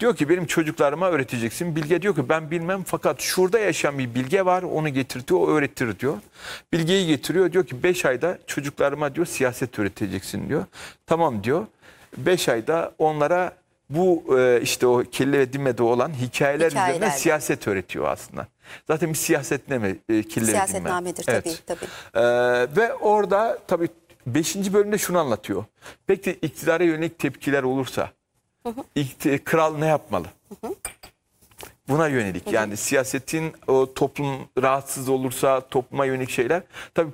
Diyor ki benim çocuklarıma öğreteceksin. Bilge diyor ki ben bilmem fakat şurada yaşayan bir bilge var onu getirtiyor o öğretir diyor. Bilgeyi getiriyor diyor ki 5 ayda çocuklarıma diyor siyaset öğreteceksin diyor. Tamam diyor 5 ayda onlara bu e, işte o kelle ve dinmede olan hikayeler, hikayeler üzerine siyaset öğretiyor aslında. Zaten bir ne mi e, kelle Siyasetnamedir tabii, evet. tabii. Ee, ve orada tabii 5. bölümde şunu anlatıyor. Peki iktidara yönelik tepkiler olursa İlk, e, kral ne yapmalı? Buna yönelik yani siyasetin o toplum rahatsız olursa topluma yönelik şeyler. Tabii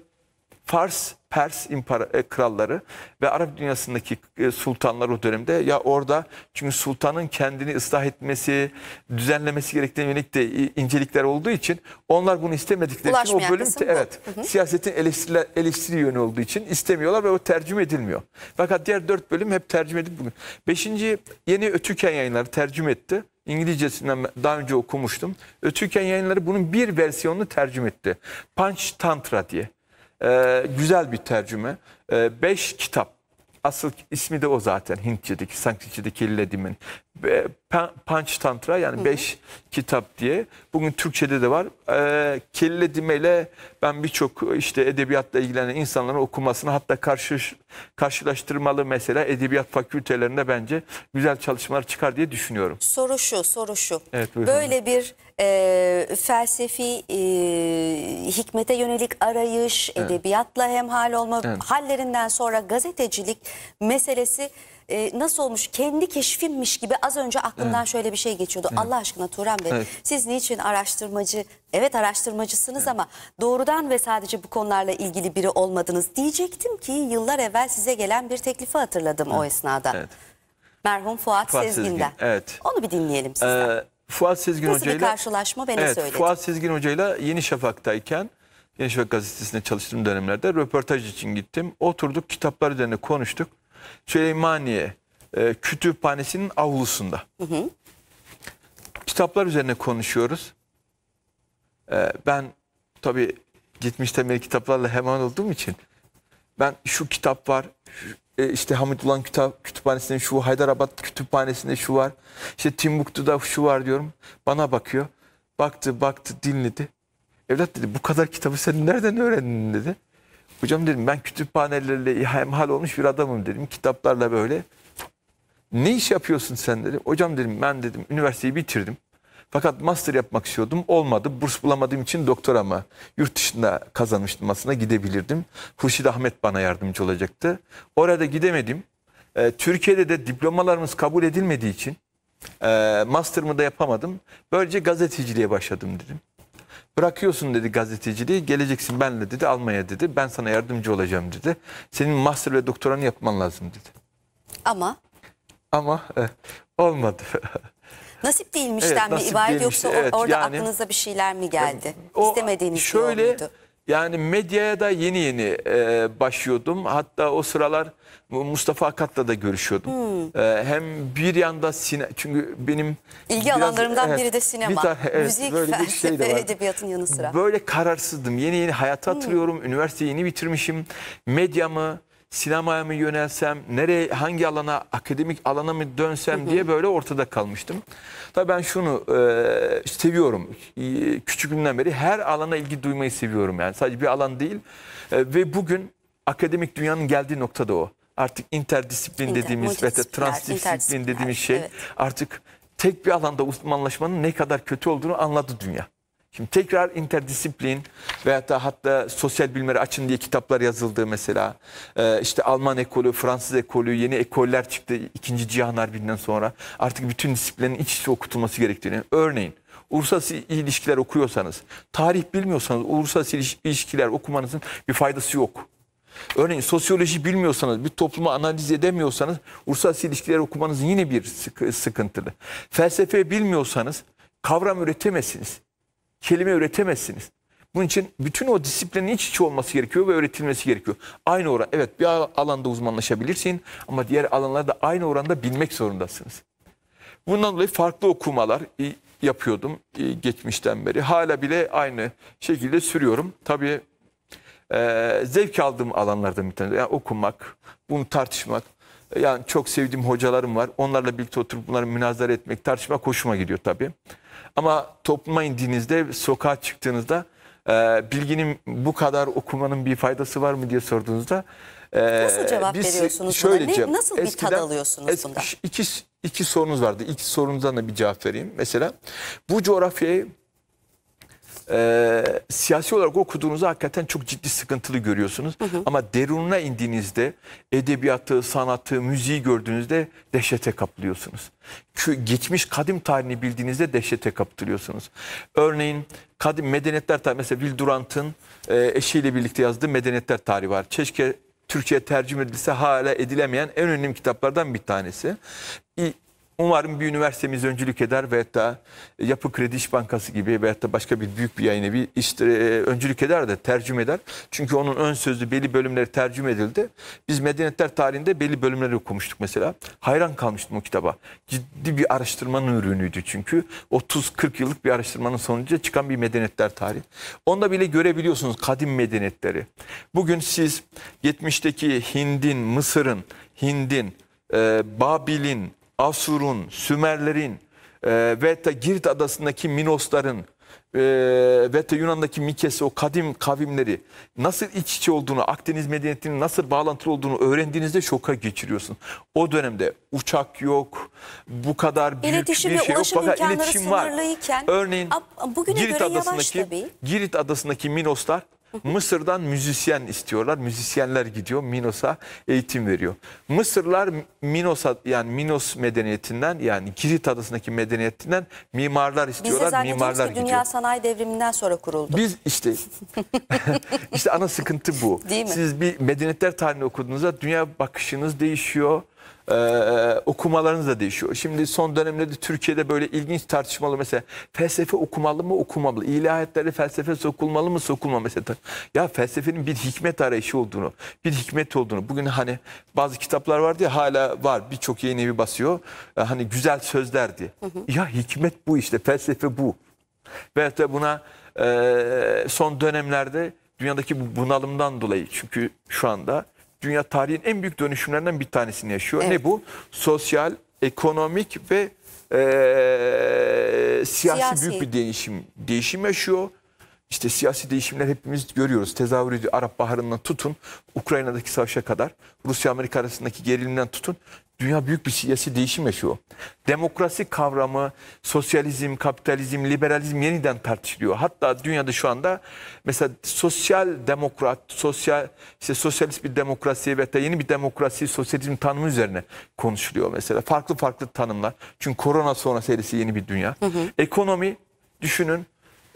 Fars Pers impara e, kralları ve Arap dünyasındaki e, sultanlar o dönemde ya orada çünkü sultanın kendini ıslah etmesi, düzenlemesi gerektiğine yönelik de incelikler olduğu için onlar bunu istemedikleri için o bölüm de evet hı hı. siyasetin eleştiri, eleştiri yönü olduğu için istemiyorlar ve o tercüme edilmiyor. Fakat diğer dört bölüm hep tercüme edip bugün. Beşinci yeni Ötüken yayınları tercüme etti. İngilizcesinden daha önce okumuştum. Ötüken yayınları bunun bir versiyonunu tercüme etti. Punch Tantra diye e, güzel bir tercüme. E, beş kitap. Asıl ismi de o zaten Hintçedeki, Sanskritçedeki Ledim'in. Punch Tantra yani 5 kitap diye. Bugün Türkçe'de de var. E, kelle dimeyle ben birçok işte edebiyatla ilgilenen insanların okumasını hatta karşı, karşılaştırmalı mesela edebiyat fakültelerinde bence güzel çalışmalar çıkar diye düşünüyorum. Soru şu, soru şu. Evet, Böyle bir e, felsefi e, hikmete yönelik arayış, evet. edebiyatla hemhal olma evet. hallerinden sonra gazetecilik meselesi e, nasıl olmuş kendi keşfimmiş gibi az önce aklımdan evet. şöyle bir şey geçiyordu. Evet. Allah aşkına Turan Bey evet. siz niçin araştırmacı evet araştırmacısınız evet. ama doğrudan ve sadece bu konularla ilgili biri olmadınız diyecektim ki yıllar evvel size gelen bir teklifi hatırladım evet. o esnada. Evet. Merhum Fuat, Fuat Sezgin'den. Sezgin. Evet. Onu bir dinleyelim sizden. Ee, Fuat Sezgin Nasıl hocayla, bir karşılaşma beni evet, söyledi. Fuat Sezgin hocayla Yeni Şafak'tayken Yeni Şafak gazetesinde çalıştığım dönemlerde röportaj için gittim. Oturduk kitaplar üzerine konuştuk. Süleymaniye e, Kütüphanesi'nin avlusunda. Hı hı. Kitaplar üzerine konuşuyoruz. E, ben tabii gitmiş temel kitaplarla hemen olduğum için ben şu kitap var, e, işte Hamidullah Kitap Kütüphanesi'nde şu, Haydarabad Kütüphanesi'nde şu var, işte Timbuktu'da şu var diyorum. Bana bakıyor. Baktı, baktı, dinledi. Evlat dedi bu kadar kitabı sen nereden öğrendin dedi. Hocam dedim ben kütüphanelerle hemhal olmuş bir adamım dedim. Kitaplarla böyle. Ne iş yapıyorsun sen dedim. Hocam dedim ben dedim üniversiteyi bitirdim. Fakat master yapmak istiyordum. Olmadı. Burs bulamadığım için doktoramı yurt dışında kazanmıştım aslında gidebilirdim. Hurşit Ahmet bana yardımcı olacaktı. Orada gidemedim. Ee, Türkiye'de de diplomalarımız kabul edilmediği için e, master'ımı da yapamadım. Böylece gazeteciliğe başladım dedim. Bırakıyorsun dedi gazeteciliği, geleceksin benle dedi almaya dedi. Ben sana yardımcı olacağım dedi. Senin master ve doktoranı yapman lazım dedi. Ama? Ama e, olmadı. Nasip değilmişten evet, mi nasip ibaret değilmişti. yoksa evet, orada yani, aklınıza bir şeyler mi geldi? E, o, İstemediğiniz şöyle, bir yol Yani medyaya da yeni yeni e, başlıyordum. Hatta o sıralar Mustafa Akat'la da görüşüyordum. Hmm. Ee, hem bir yanda sinema çünkü benim ilgi biraz, alanlarımdan e, biri de sinema, bir ta, evet, müzik, böyle bir şey de var. edebiyatın yanı sıra. Böyle kararsızdım. Yeni yeni hayata hmm. Üniversiteyi yeni bitirmişim. Medyamı, sinemaya mı yönelsem, nereye hangi alana, akademik alana mı dönsem hı diye böyle ortada kalmıştım. Tabii ben şunu e, seviyorum. E, küçüklüğümden beri her alana ilgi duymayı seviyorum yani. Sadece bir alan değil. E, ve bugün akademik dünyanın geldiği nokta da o artık interdisiplin İnter, dediğimiz ve de transdisiplin dediğimiz şey evet. artık tek bir alanda uzmanlaşmanın ne kadar kötü olduğunu anladı dünya. Şimdi tekrar interdisiplin veya da hatta sosyal bilimleri açın diye kitaplar yazıldı mesela. Ee, işte Alman ekolü, Fransız ekolü, yeni ekoller çıktı ikinci Cihan Harbi'nden sonra. Artık bütün disiplinin iç içe okutulması gerektiğini. Örneğin uluslararası ilişkiler okuyorsanız, tarih bilmiyorsanız uluslararası ilişkiler okumanızın bir faydası yok. Örneğin sosyoloji bilmiyorsanız, bir toplumu analiz edemiyorsanız uluslararası ilişkileri okumanız yine bir sıkıntılı. Felsefe bilmiyorsanız kavram üretemezsiniz. Kelime üretemezsiniz. Bunun için bütün o disiplinin iç içe olması gerekiyor ve öğretilmesi gerekiyor. Aynı oran, evet bir alanda uzmanlaşabilirsin ama diğer alanlarda aynı oranda bilmek zorundasınız. Bundan dolayı farklı okumalar yapıyordum geçmişten beri. Hala bile aynı şekilde sürüyorum. Tabii e, zevk aldığım alanlardan bir tanesi. Yani okumak, bunu tartışmak. Ee, yani çok sevdiğim hocalarım var. Onlarla birlikte oturup bunları münazara etmek, tartışmak hoşuma gidiyor tabii. Ama topluma indiğinizde, sokağa çıktığınızda e, bilginin bu kadar okumanın bir faydası var mı diye sorduğunuzda e, Nasıl cevap biz veriyorsunuz şöyle buna? Ne, nasıl eskiden, bir tad alıyorsunuz es, bunda? İki, iki sorunuz vardı. İki sorunuzdan da bir cevap vereyim. Mesela bu coğrafyayı e, siyasi olarak okuduğunuzu hakikaten çok ciddi sıkıntılı görüyorsunuz. Hı hı. Ama derununa indiğinizde edebiyatı, sanatı, müziği gördüğünüzde dehşete kaplıyorsunuz. Geçmiş kadim tarihini bildiğinizde dehşete kaptırıyorsunuz. Örneğin kadim medeniyetler tarihi mesela Will Durant'ın e, eşiyle birlikte yazdığı medeniyetler tarihi var. Çeşke Türkçe'ye tercüme edilse hala edilemeyen en önemli kitaplardan bir tanesi. Umarım bir üniversitemiz öncülük eder ve hatta Yapı Kredi İş Bankası gibi ve hatta başka bir büyük bir yayın bir işte, öncülük eder de tercüme eder. Çünkü onun ön sözlü belli bölümleri tercüme edildi. Biz medeniyetler tarihinde belli bölümleri okumuştuk mesela. Hayran kalmıştım o kitaba. Ciddi bir araştırmanın ürünüydü çünkü. 30-40 yıllık bir araştırmanın sonucu çıkan bir medeniyetler tarihi. Onda bile görebiliyorsunuz kadim medeniyetleri. Bugün siz 70'teki Hind'in, Mısır'ın, Hind'in, e, Babil'in, Asur'un, Sümerlerin e, ve hatta Girit adasındaki Minosların e, ve hatta Yunan'daki Mikes'i o kadim kavimleri nasıl iç içe olduğunu, Akdeniz medeniyetinin nasıl bağlantılı olduğunu öğrendiğinizde şoka geçiriyorsun. O dönemde uçak yok, bu kadar büyük İletişim bir şey yok. Fakat iletişim var. Örneğin Girit adasındaki, Girit adasındaki Minoslar Mısır'dan müzisyen istiyorlar. Müzisyenler gidiyor Minos'a eğitim veriyor. Mısırlar Minos'a yani Minos medeniyetinden yani Kilit adasındaki medeniyetinden mimarlar istiyorlar. Biz mimarlar ki gidiyor. Dünya Sanayi Devriminden sonra kuruldu. Biz işte işte ana sıkıntı bu. Değil mi? Siz bir medeniyetler tarihini okuduğunuzda dünya bakışınız değişiyor e, okumalarınız da değişiyor. Şimdi son dönemlerde Türkiye'de böyle ilginç tartışmalı mesela felsefe okumalı mı okumalı? İlahiyatları felsefe sokulmalı mı sokulmalı mesela? Ya felsefenin bir hikmet arayışı olduğunu, bir hikmet olduğunu. Bugün hani bazı kitaplar vardı ya hala var birçok yeni evi basıyor. Ee, hani güzel sözler diye. Hı hı. Ya hikmet bu işte felsefe bu. Veyahut de buna e, son dönemlerde dünyadaki bu bunalımdan dolayı çünkü şu anda dünya tarihin en büyük dönüşümlerinden bir tanesini yaşıyor. Evet. Ne bu? Sosyal, ekonomik ve e, siyasi, siyasi büyük bir değişim değişim yaşıyor. İşte siyasi değişimler hepimiz görüyoruz. Tezahür ediyor. Arap Baharı'ndan tutun, Ukrayna'daki savaşa kadar, Rusya-Amerika arasındaki gerilimden tutun dünya büyük bir siyasi değişim yaşıyor. Demokrasi kavramı, sosyalizm, kapitalizm, liberalizm yeniden tartışılıyor. Hatta dünyada şu anda mesela sosyal demokrat, sosyal işte sosyalist bir demokrasi ve da yeni bir demokrasi, sosyalizm tanımı üzerine konuşuluyor mesela. Farklı farklı tanımlar. Çünkü korona sonra serisi yeni bir dünya. Hı hı. Ekonomi düşünün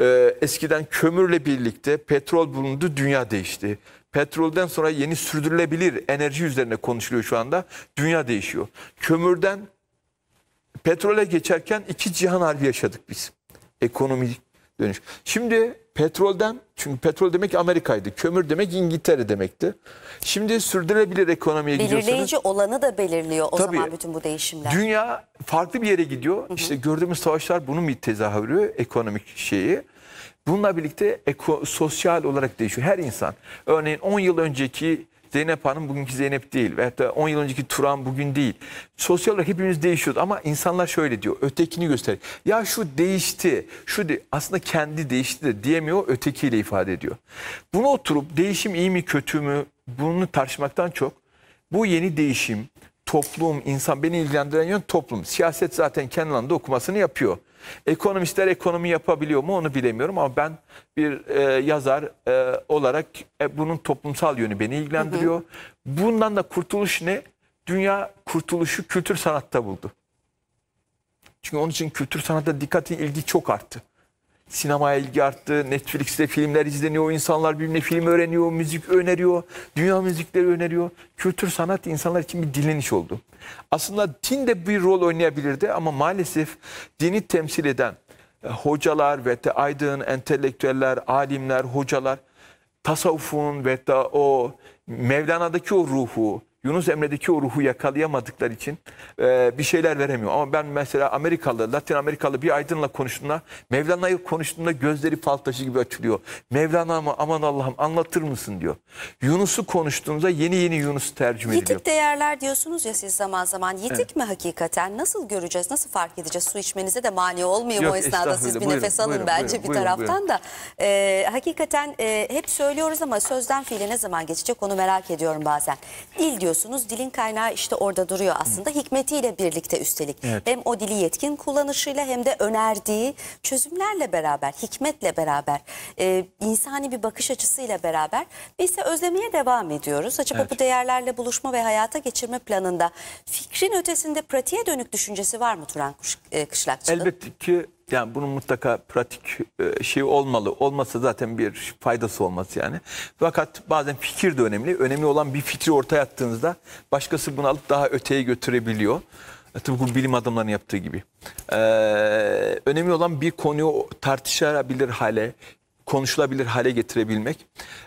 e, eskiden kömürle birlikte petrol bulundu, dünya değişti. Petrolden sonra yeni sürdürülebilir enerji üzerine konuşuluyor şu anda. Dünya değişiyor. Kömürden petrole geçerken iki cihan harbi yaşadık biz. Ekonomik dönüş. Şimdi petrolden çünkü petrol demek Amerika'ydı. Kömür demek İngiltere demekti. Şimdi sürdürülebilir ekonomiye gidiyorsunuz. Belirleyici olanı da belirliyor o Tabii, zaman bütün bu değişimler. Dünya farklı bir yere gidiyor. Hı hı. İşte gördüğümüz savaşlar bunu mu tezahürü ekonomik şeyi. Bununla birlikte eko, sosyal olarak değişiyor. Her insan. Örneğin 10 yıl önceki Zeynep Hanım bugünkü Zeynep değil. Ve hatta 10 yıl önceki Turan bugün değil. Sosyal olarak hepimiz değişiyoruz ama insanlar şöyle diyor. Ötekini göster. Ya şu değişti. Şu de aslında kendi değişti de diyemiyor. Ötekiyle ifade ediyor. Bunu oturup değişim iyi mi kötü mü bunu tartışmaktan çok bu yeni değişim toplum, insan beni ilgilendiren yön toplum. Siyaset zaten kendi alanında okumasını yapıyor. Ekonomistler ekonomi yapabiliyor mu onu bilemiyorum ama ben bir e, yazar e, olarak e, bunun toplumsal yönü beni ilgilendiriyor. Hı hı. Bundan da kurtuluş ne? Dünya kurtuluşu kültür sanatta buldu. Çünkü onun için kültür sanatta dikkati ilgi çok arttı sinemaya ilgi arttı. Netflix'te filmler izleniyor. insanlar birbirine film öğreniyor, müzik öneriyor. Dünya müzikleri öneriyor. Kültür, sanat insanlar için bir dileniş oldu. Aslında din de bir rol oynayabilirdi ama maalesef dini temsil eden e, hocalar ve de aydın, entelektüeller, alimler, hocalar tasavvufun ve da o Mevlana'daki o ruhu, Yunus Emre'deki o ruhu yakalayamadıkları için e, bir şeyler veremiyor. Ama ben mesela Amerikalı, Latin Amerikalı bir aydınla konuştuğumda, Mevlana'yı konuştuğumda gözleri fal taşı gibi açılıyor. Mevlana mı aman Allah'ım anlatır mısın diyor. Yunus'u konuştuğumda yeni yeni Yunus tercüme ediliyor. Yitik değerler diyorsunuz ya siz zaman zaman. Yitik evet. mi hakikaten? Nasıl göreceğiz? Nasıl fark edeceğiz? Su içmenize de mani olmuyor Yok, o esnada. Siz bir buyurun, nefes alın buyurun, bence buyurun, bir buyurun, taraftan buyurun. da. E, hakikaten e, hep söylüyoruz ama sözden fiile ne zaman geçecek onu merak ediyorum bazen. Dil diyor alıyorsunuz. Dilin kaynağı işte orada duruyor aslında. Hı. Hikmetiyle birlikte üstelik. Evet. Hem o dili yetkin kullanışıyla hem de önerdiği çözümlerle beraber, hikmetle beraber, e, insani bir bakış açısıyla beraber biz de özlemeye devam ediyoruz. Acaba evet. bu değerlerle buluşma ve hayata geçirme planında fikrin ötesinde pratiğe dönük düşüncesi var mı Turan e, Kışlakçı'nın? Elbette ki yani bunun mutlaka pratik e, şey olmalı. Olmasa zaten bir faydası olmaz yani. Fakat bazen fikir de önemli. Önemli olan bir fikri ortaya attığınızda başkası bunu alıp daha öteye götürebiliyor. E, Tıpkı bilim adamlarının yaptığı gibi. Ee, önemli olan bir konuyu tartışılabilir hale, konuşulabilir hale getirebilmek.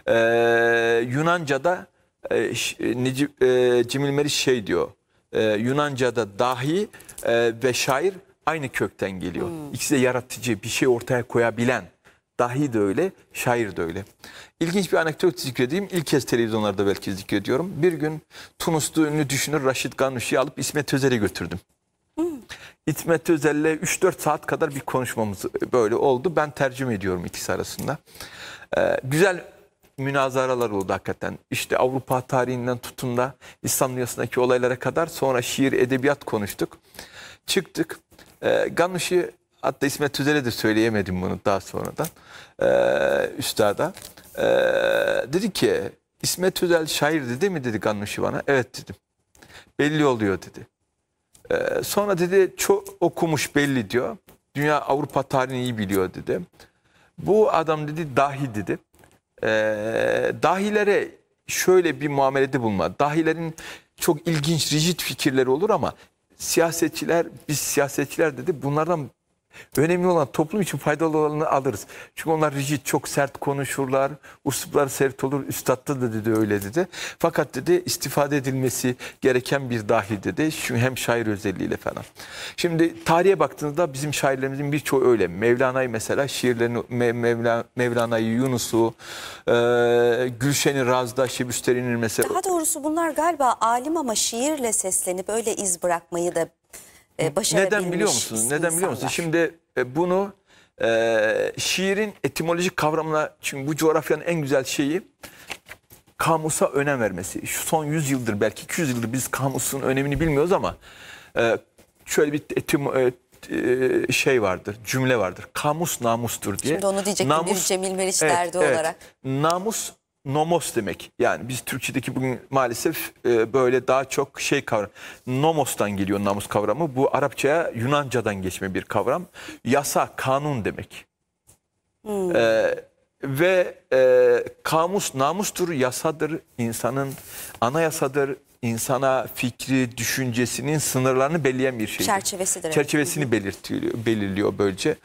Ee, Yunanca'da e, e, e, Cemil Meriç şey diyor. E, Yunanca'da dahi e, ve şair aynı kökten geliyor. Hmm. İkisi de yaratıcı, bir şey ortaya koyabilen. Dahi de öyle, şair de öyle. İlginç bir anekdot zikredeyim. İlk kez televizyonlarda belki zikrediyorum. Bir gün Tunuslu ünlü düşünür Raşit Ganuş'u alıp İsmet Özel'e götürdüm. Hmm. İsmet Özel'le 3-4 saat kadar bir konuşmamız böyle oldu. Ben tercüme ediyorum ikisi arasında. Ee, güzel münazaralar oldu hakikaten. İşte Avrupa tarihinden tutun da İslam dünyasındaki olaylara kadar sonra şiir, edebiyat konuştuk. Çıktık. E, hatta İsmet Tüzel'e de söyleyemedim bunu daha sonradan. E, üstada. E, dedi ki İsmet Tüzel şairdi değil mi dedi Ganuş'u bana. Evet dedim. Belli oluyor dedi. E, sonra dedi çok okumuş belli diyor. Dünya Avrupa tarihini iyi biliyor dedi. Bu adam dedi dahi dedi. E, dahilere şöyle bir muamelede bulma. Dahilerin çok ilginç, rigid fikirleri olur ama siyasetçiler biz siyasetçiler dedi bunlardan Önemli olan toplum için faydalı olanı alırız. Çünkü onlar rigid, çok sert konuşurlar, usluplar sert olur. Üstad'da da dedi öyle dedi. Fakat dedi istifade edilmesi gereken bir dahi dedi. Çünkü hem şair özelliğiyle falan. Şimdi tarihe baktığınızda bizim şairlerimizin birçoğu öyle. Mevlana'yı mesela şiirlerini, Mevla, Mevlana'yı, Yunus'u, e, Gülşen'i, Raz'da, Şebüsteri'nin mesela. Daha doğrusu bunlar galiba alim ama şiirle seslenip öyle iz bırakmayı da e, başarabilmiş Neden biliyor musunuz? Neden insanlar. biliyor musunuz? Şimdi e, bunu e, şiirin etimolojik kavramına çünkü bu coğrafyanın en güzel şeyi kamusa önem vermesi. Şu son 100 yıldır belki 200 yıldır biz kamusun önemini bilmiyoruz ama e, şöyle bir etim, e, e, şey vardır, cümle vardır. Kamus namustur diye. Şimdi onu diyecektim namus, bir Cemil Meriç derdi evet. olarak. Namus nomos demek. Yani biz Türkçedeki bugün maalesef e, böyle daha çok şey kavram. Nomos'tan geliyor namus kavramı. Bu Arapçaya Yunanca'dan geçme bir kavram. Yasa, kanun demek. Hmm. E, ve e, kamus namustur, yasadır, insanın anayasadır, insana fikri, düşüncesinin sınırlarını belirleyen bir şey. Çerçevesidir. Çerçevesini evet. belirtiyor, belirliyor böylece.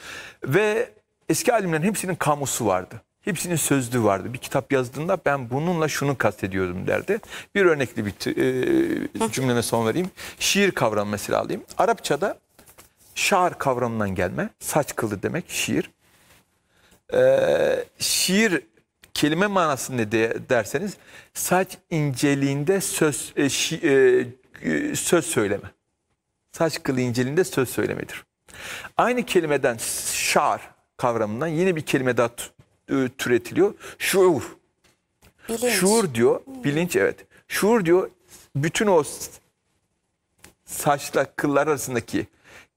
Ve eski alimlerin hepsinin kamusu vardı. Hepsinin sözlüğü vardı. Bir kitap yazdığında ben bununla şunu kastediyordum derdi. Bir örnekli bir e, cümleme son vereyim. Şiir kavramı mesela alayım. Arapçada şar kavramından gelme. Saç kılı demek şiir. Ee, şiir kelime manasını ne de, derseniz saç inceliğinde söz e, şi, e, e söz söyleme. Saç kılı inceliğinde söz söylemedir. Aynı kelimeden şar kavramından yeni bir kelime daha e, türetiliyor? Şuur. Bilinç. Şuur diyor. Hmm. Bilinç evet. Şuur diyor bütün o saçla kıllar arasındaki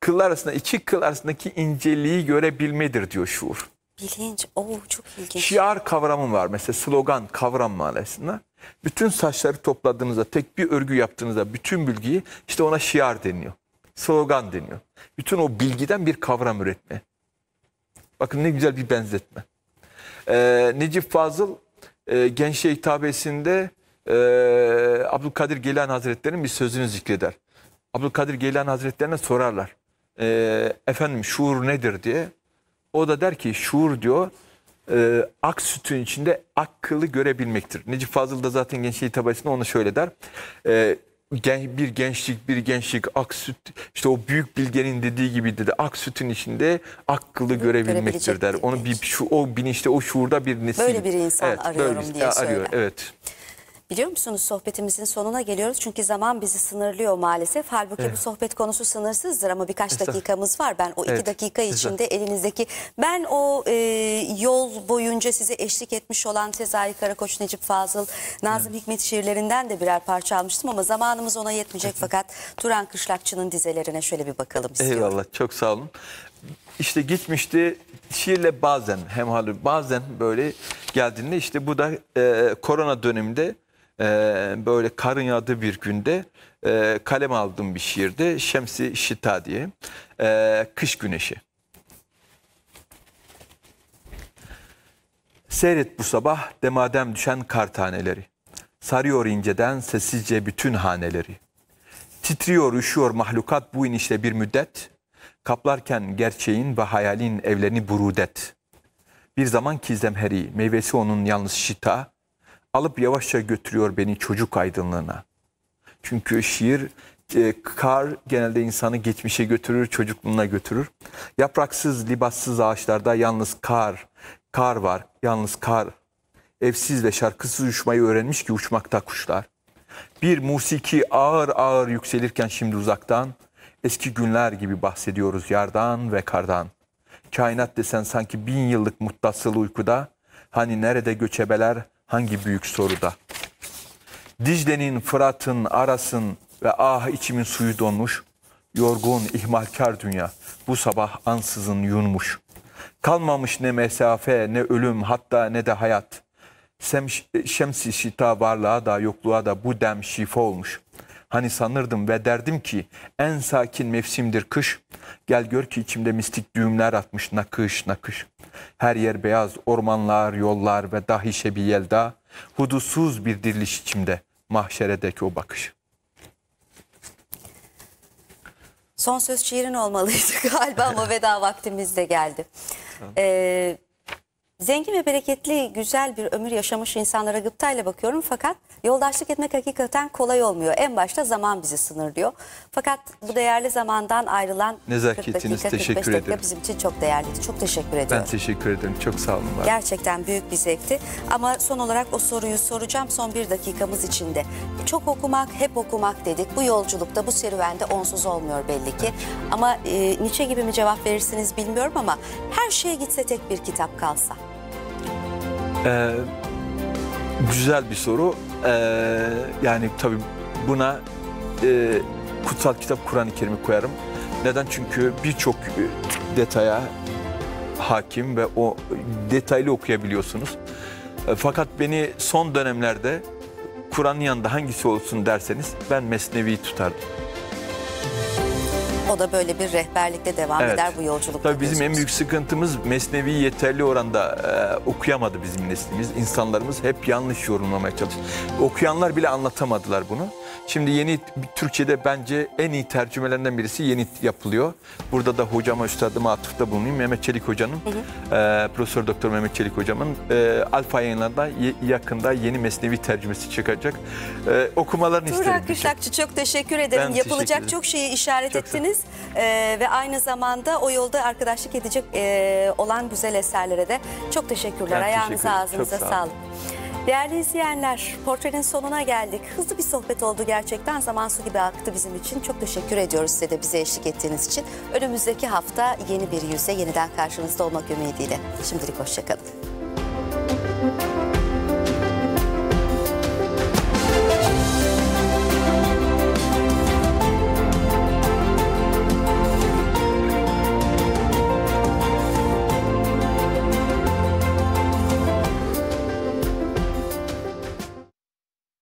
kıllar arasında iki kıl arasındaki inceliği görebilmedir diyor şuur. Bilinç. Oo çok ilginç. Şiar kavramı var mesela slogan kavram manasında. Bütün saçları topladığınızda tek bir örgü yaptığınızda bütün bilgiyi işte ona şiar deniyor. Slogan deniyor. Bütün o bilgiden bir kavram üretme. Bakın ne güzel bir benzetme. E, Necip Fazıl e, gençliğe hitabesinde e, Abdülkadir Geylani Hazretleri'nin bir sözünü zikreder. Abdülkadir Geylani Hazretleri'ne sorarlar. E, efendim şuur nedir diye. O da der ki şuur diyor e, ak sütün içinde akıllı görebilmektir. Necip Fazıl da zaten gençliği hitabesinde onu şöyle der. E, gen, bir gençlik bir gençlik ak süt işte o büyük bilgenin dediği gibi dedi ak sütün içinde akıllı görebilmektir der. Onu bir şu o bilinçte o şuurda bir nesil. Böyle bir insan evet, arıyorum böyle, diye arıyor, söyle. Evet. Biliyor musunuz sohbetimizin sonuna geliyoruz çünkü zaman bizi sınırlıyor maalesef. Halbuki evet. bu sohbet konusu sınırsızdır ama birkaç dakikamız var. Ben o iki dakika içinde elinizdeki ben o e, yol boyunca size eşlik etmiş olan Sezai Karakoç, Necip Fazıl, Nazım evet. Hikmet şiirlerinden de birer parça almıştım ama zamanımız ona yetmeyecek fakat Turan Kışlakçı'nın dizelerine şöyle bir bakalım istiyorum. Eyvallah çok sağ olun. İşte gitmişti şiirle bazen hemhal bazen böyle geldiğinde işte bu da e, korona döneminde ee, böyle karın yağdığı bir günde e, kalem aldığım bir şiirde Şemsi Şita diye ee, Kış Güneşi. Seyret bu sabah demadem düşen kar taneleri. Sarıyor inceden sessizce bütün haneleri. Titriyor, üşüyor mahlukat bu inişte bir müddet. Kaplarken gerçeğin ve hayalin evlerini burudet. Bir zaman kizemheri, meyvesi onun yalnız şita, alıp yavaşça götürüyor beni çocuk aydınlığına. Çünkü şiir e, kar genelde insanı geçmişe götürür, çocukluğuna götürür. Yapraksız, libassız ağaçlarda yalnız kar, kar var, yalnız kar. Evsiz ve şarkısız uçmayı öğrenmiş ki uçmakta kuşlar. Bir musiki ağır ağır yükselirken şimdi uzaktan, eski günler gibi bahsediyoruz yardan ve kardan. Kainat desen sanki bin yıllık muttasıl uykuda, hani nerede göçebeler, hangi büyük soruda? Dicle'nin, Fırat'ın, Aras'ın ve ah içimin suyu donmuş. Yorgun, ihmalkar dünya bu sabah ansızın yunmuş. Kalmamış ne mesafe, ne ölüm, hatta ne de hayat. Şemsi şita varlığa da yokluğa da bu dem şifa olmuş. Hani sanırdım ve derdim ki en sakin mevsimdir kış. Gel gör ki içimde mistik düğümler atmış nakış nakış. Her yer beyaz ormanlar, yollar ve dahişe bir yelda. hudusuz bir diriliş içimde mahşeredeki o bakış. Son söz şiirin olmalıydı galiba ama veda vaktimiz de geldi. Ee, Zengin ve bereketli, güzel bir ömür yaşamış insanlara gıptayla bakıyorum fakat yoldaşlık etmek hakikaten kolay olmuyor. En başta zaman bizi sınırlıyor. Fakat bu değerli zamandan ayrılan Nezaketiniz 40 dakika, 45 teşekkür dakika ederim. bizim için çok değerliydi. Çok teşekkür ediyorum. Ben teşekkür ederim. Çok sağ olun. Var. Gerçekten büyük bir zevkti. Ama son olarak o soruyu soracağım son bir dakikamız içinde. Çok okumak, hep okumak dedik. Bu yolculukta, bu serüvende onsuz olmuyor belli ki. Ama e, Nietzsche gibi mi cevap verirsiniz bilmiyorum ama her şeye gitse tek bir kitap kalsa. Ee, güzel bir soru. Ee, yani tabii buna e, kutsal kitap Kur'an-ı Kerim'i koyarım. Neden? Çünkü birçok e, detaya hakim ve o detaylı okuyabiliyorsunuz. Ee, fakat beni son dönemlerde Kur'an'ın yanında hangisi olsun derseniz ben mesneviyi tutardım. O da böyle bir rehberlikle devam evet. eder bu yolculukta. Tabii bizim en büyük sıkıntımız Mesnevi yeterli oranda e, okuyamadı bizim neslimiz. İnsanlarımız hep yanlış yorumlamaya çalıştı. Okuyanlar bile anlatamadılar bunu. Şimdi yeni Türkçe'de bence en iyi tercümelerinden birisi yeni yapılıyor. Burada da hocama, üstadıma atıfta bulunayım. Mehmet Çelik hocanın, e, Profesör Doktor Mehmet Çelik hocamın e, Alfa yayınlarında yakında yeni mesnevi tercümesi çıkacak. E, okumalarını Tuğra isterim. Tuğra Kışlakçı çok teşekkür ederim. Ben Yapılacak teşekkür ederim. çok şeyi işaret çok ettiniz. E, ve aynı zamanda o yolda arkadaşlık edecek e, olan güzel eserlere de çok teşekkürler. Ben Ayağınıza, teşekkür ağzınıza Sağ olun. Değerli izleyenler, portrenin sonuna geldik. Hızlı bir sohbet oldu gerçekten. Zaman su gibi aktı bizim için. Çok teşekkür ediyoruz size de bize eşlik ettiğiniz için. Önümüzdeki hafta yeni bir yüze yeniden karşınızda olmak ümidiyle. Şimdilik hoşçakalın.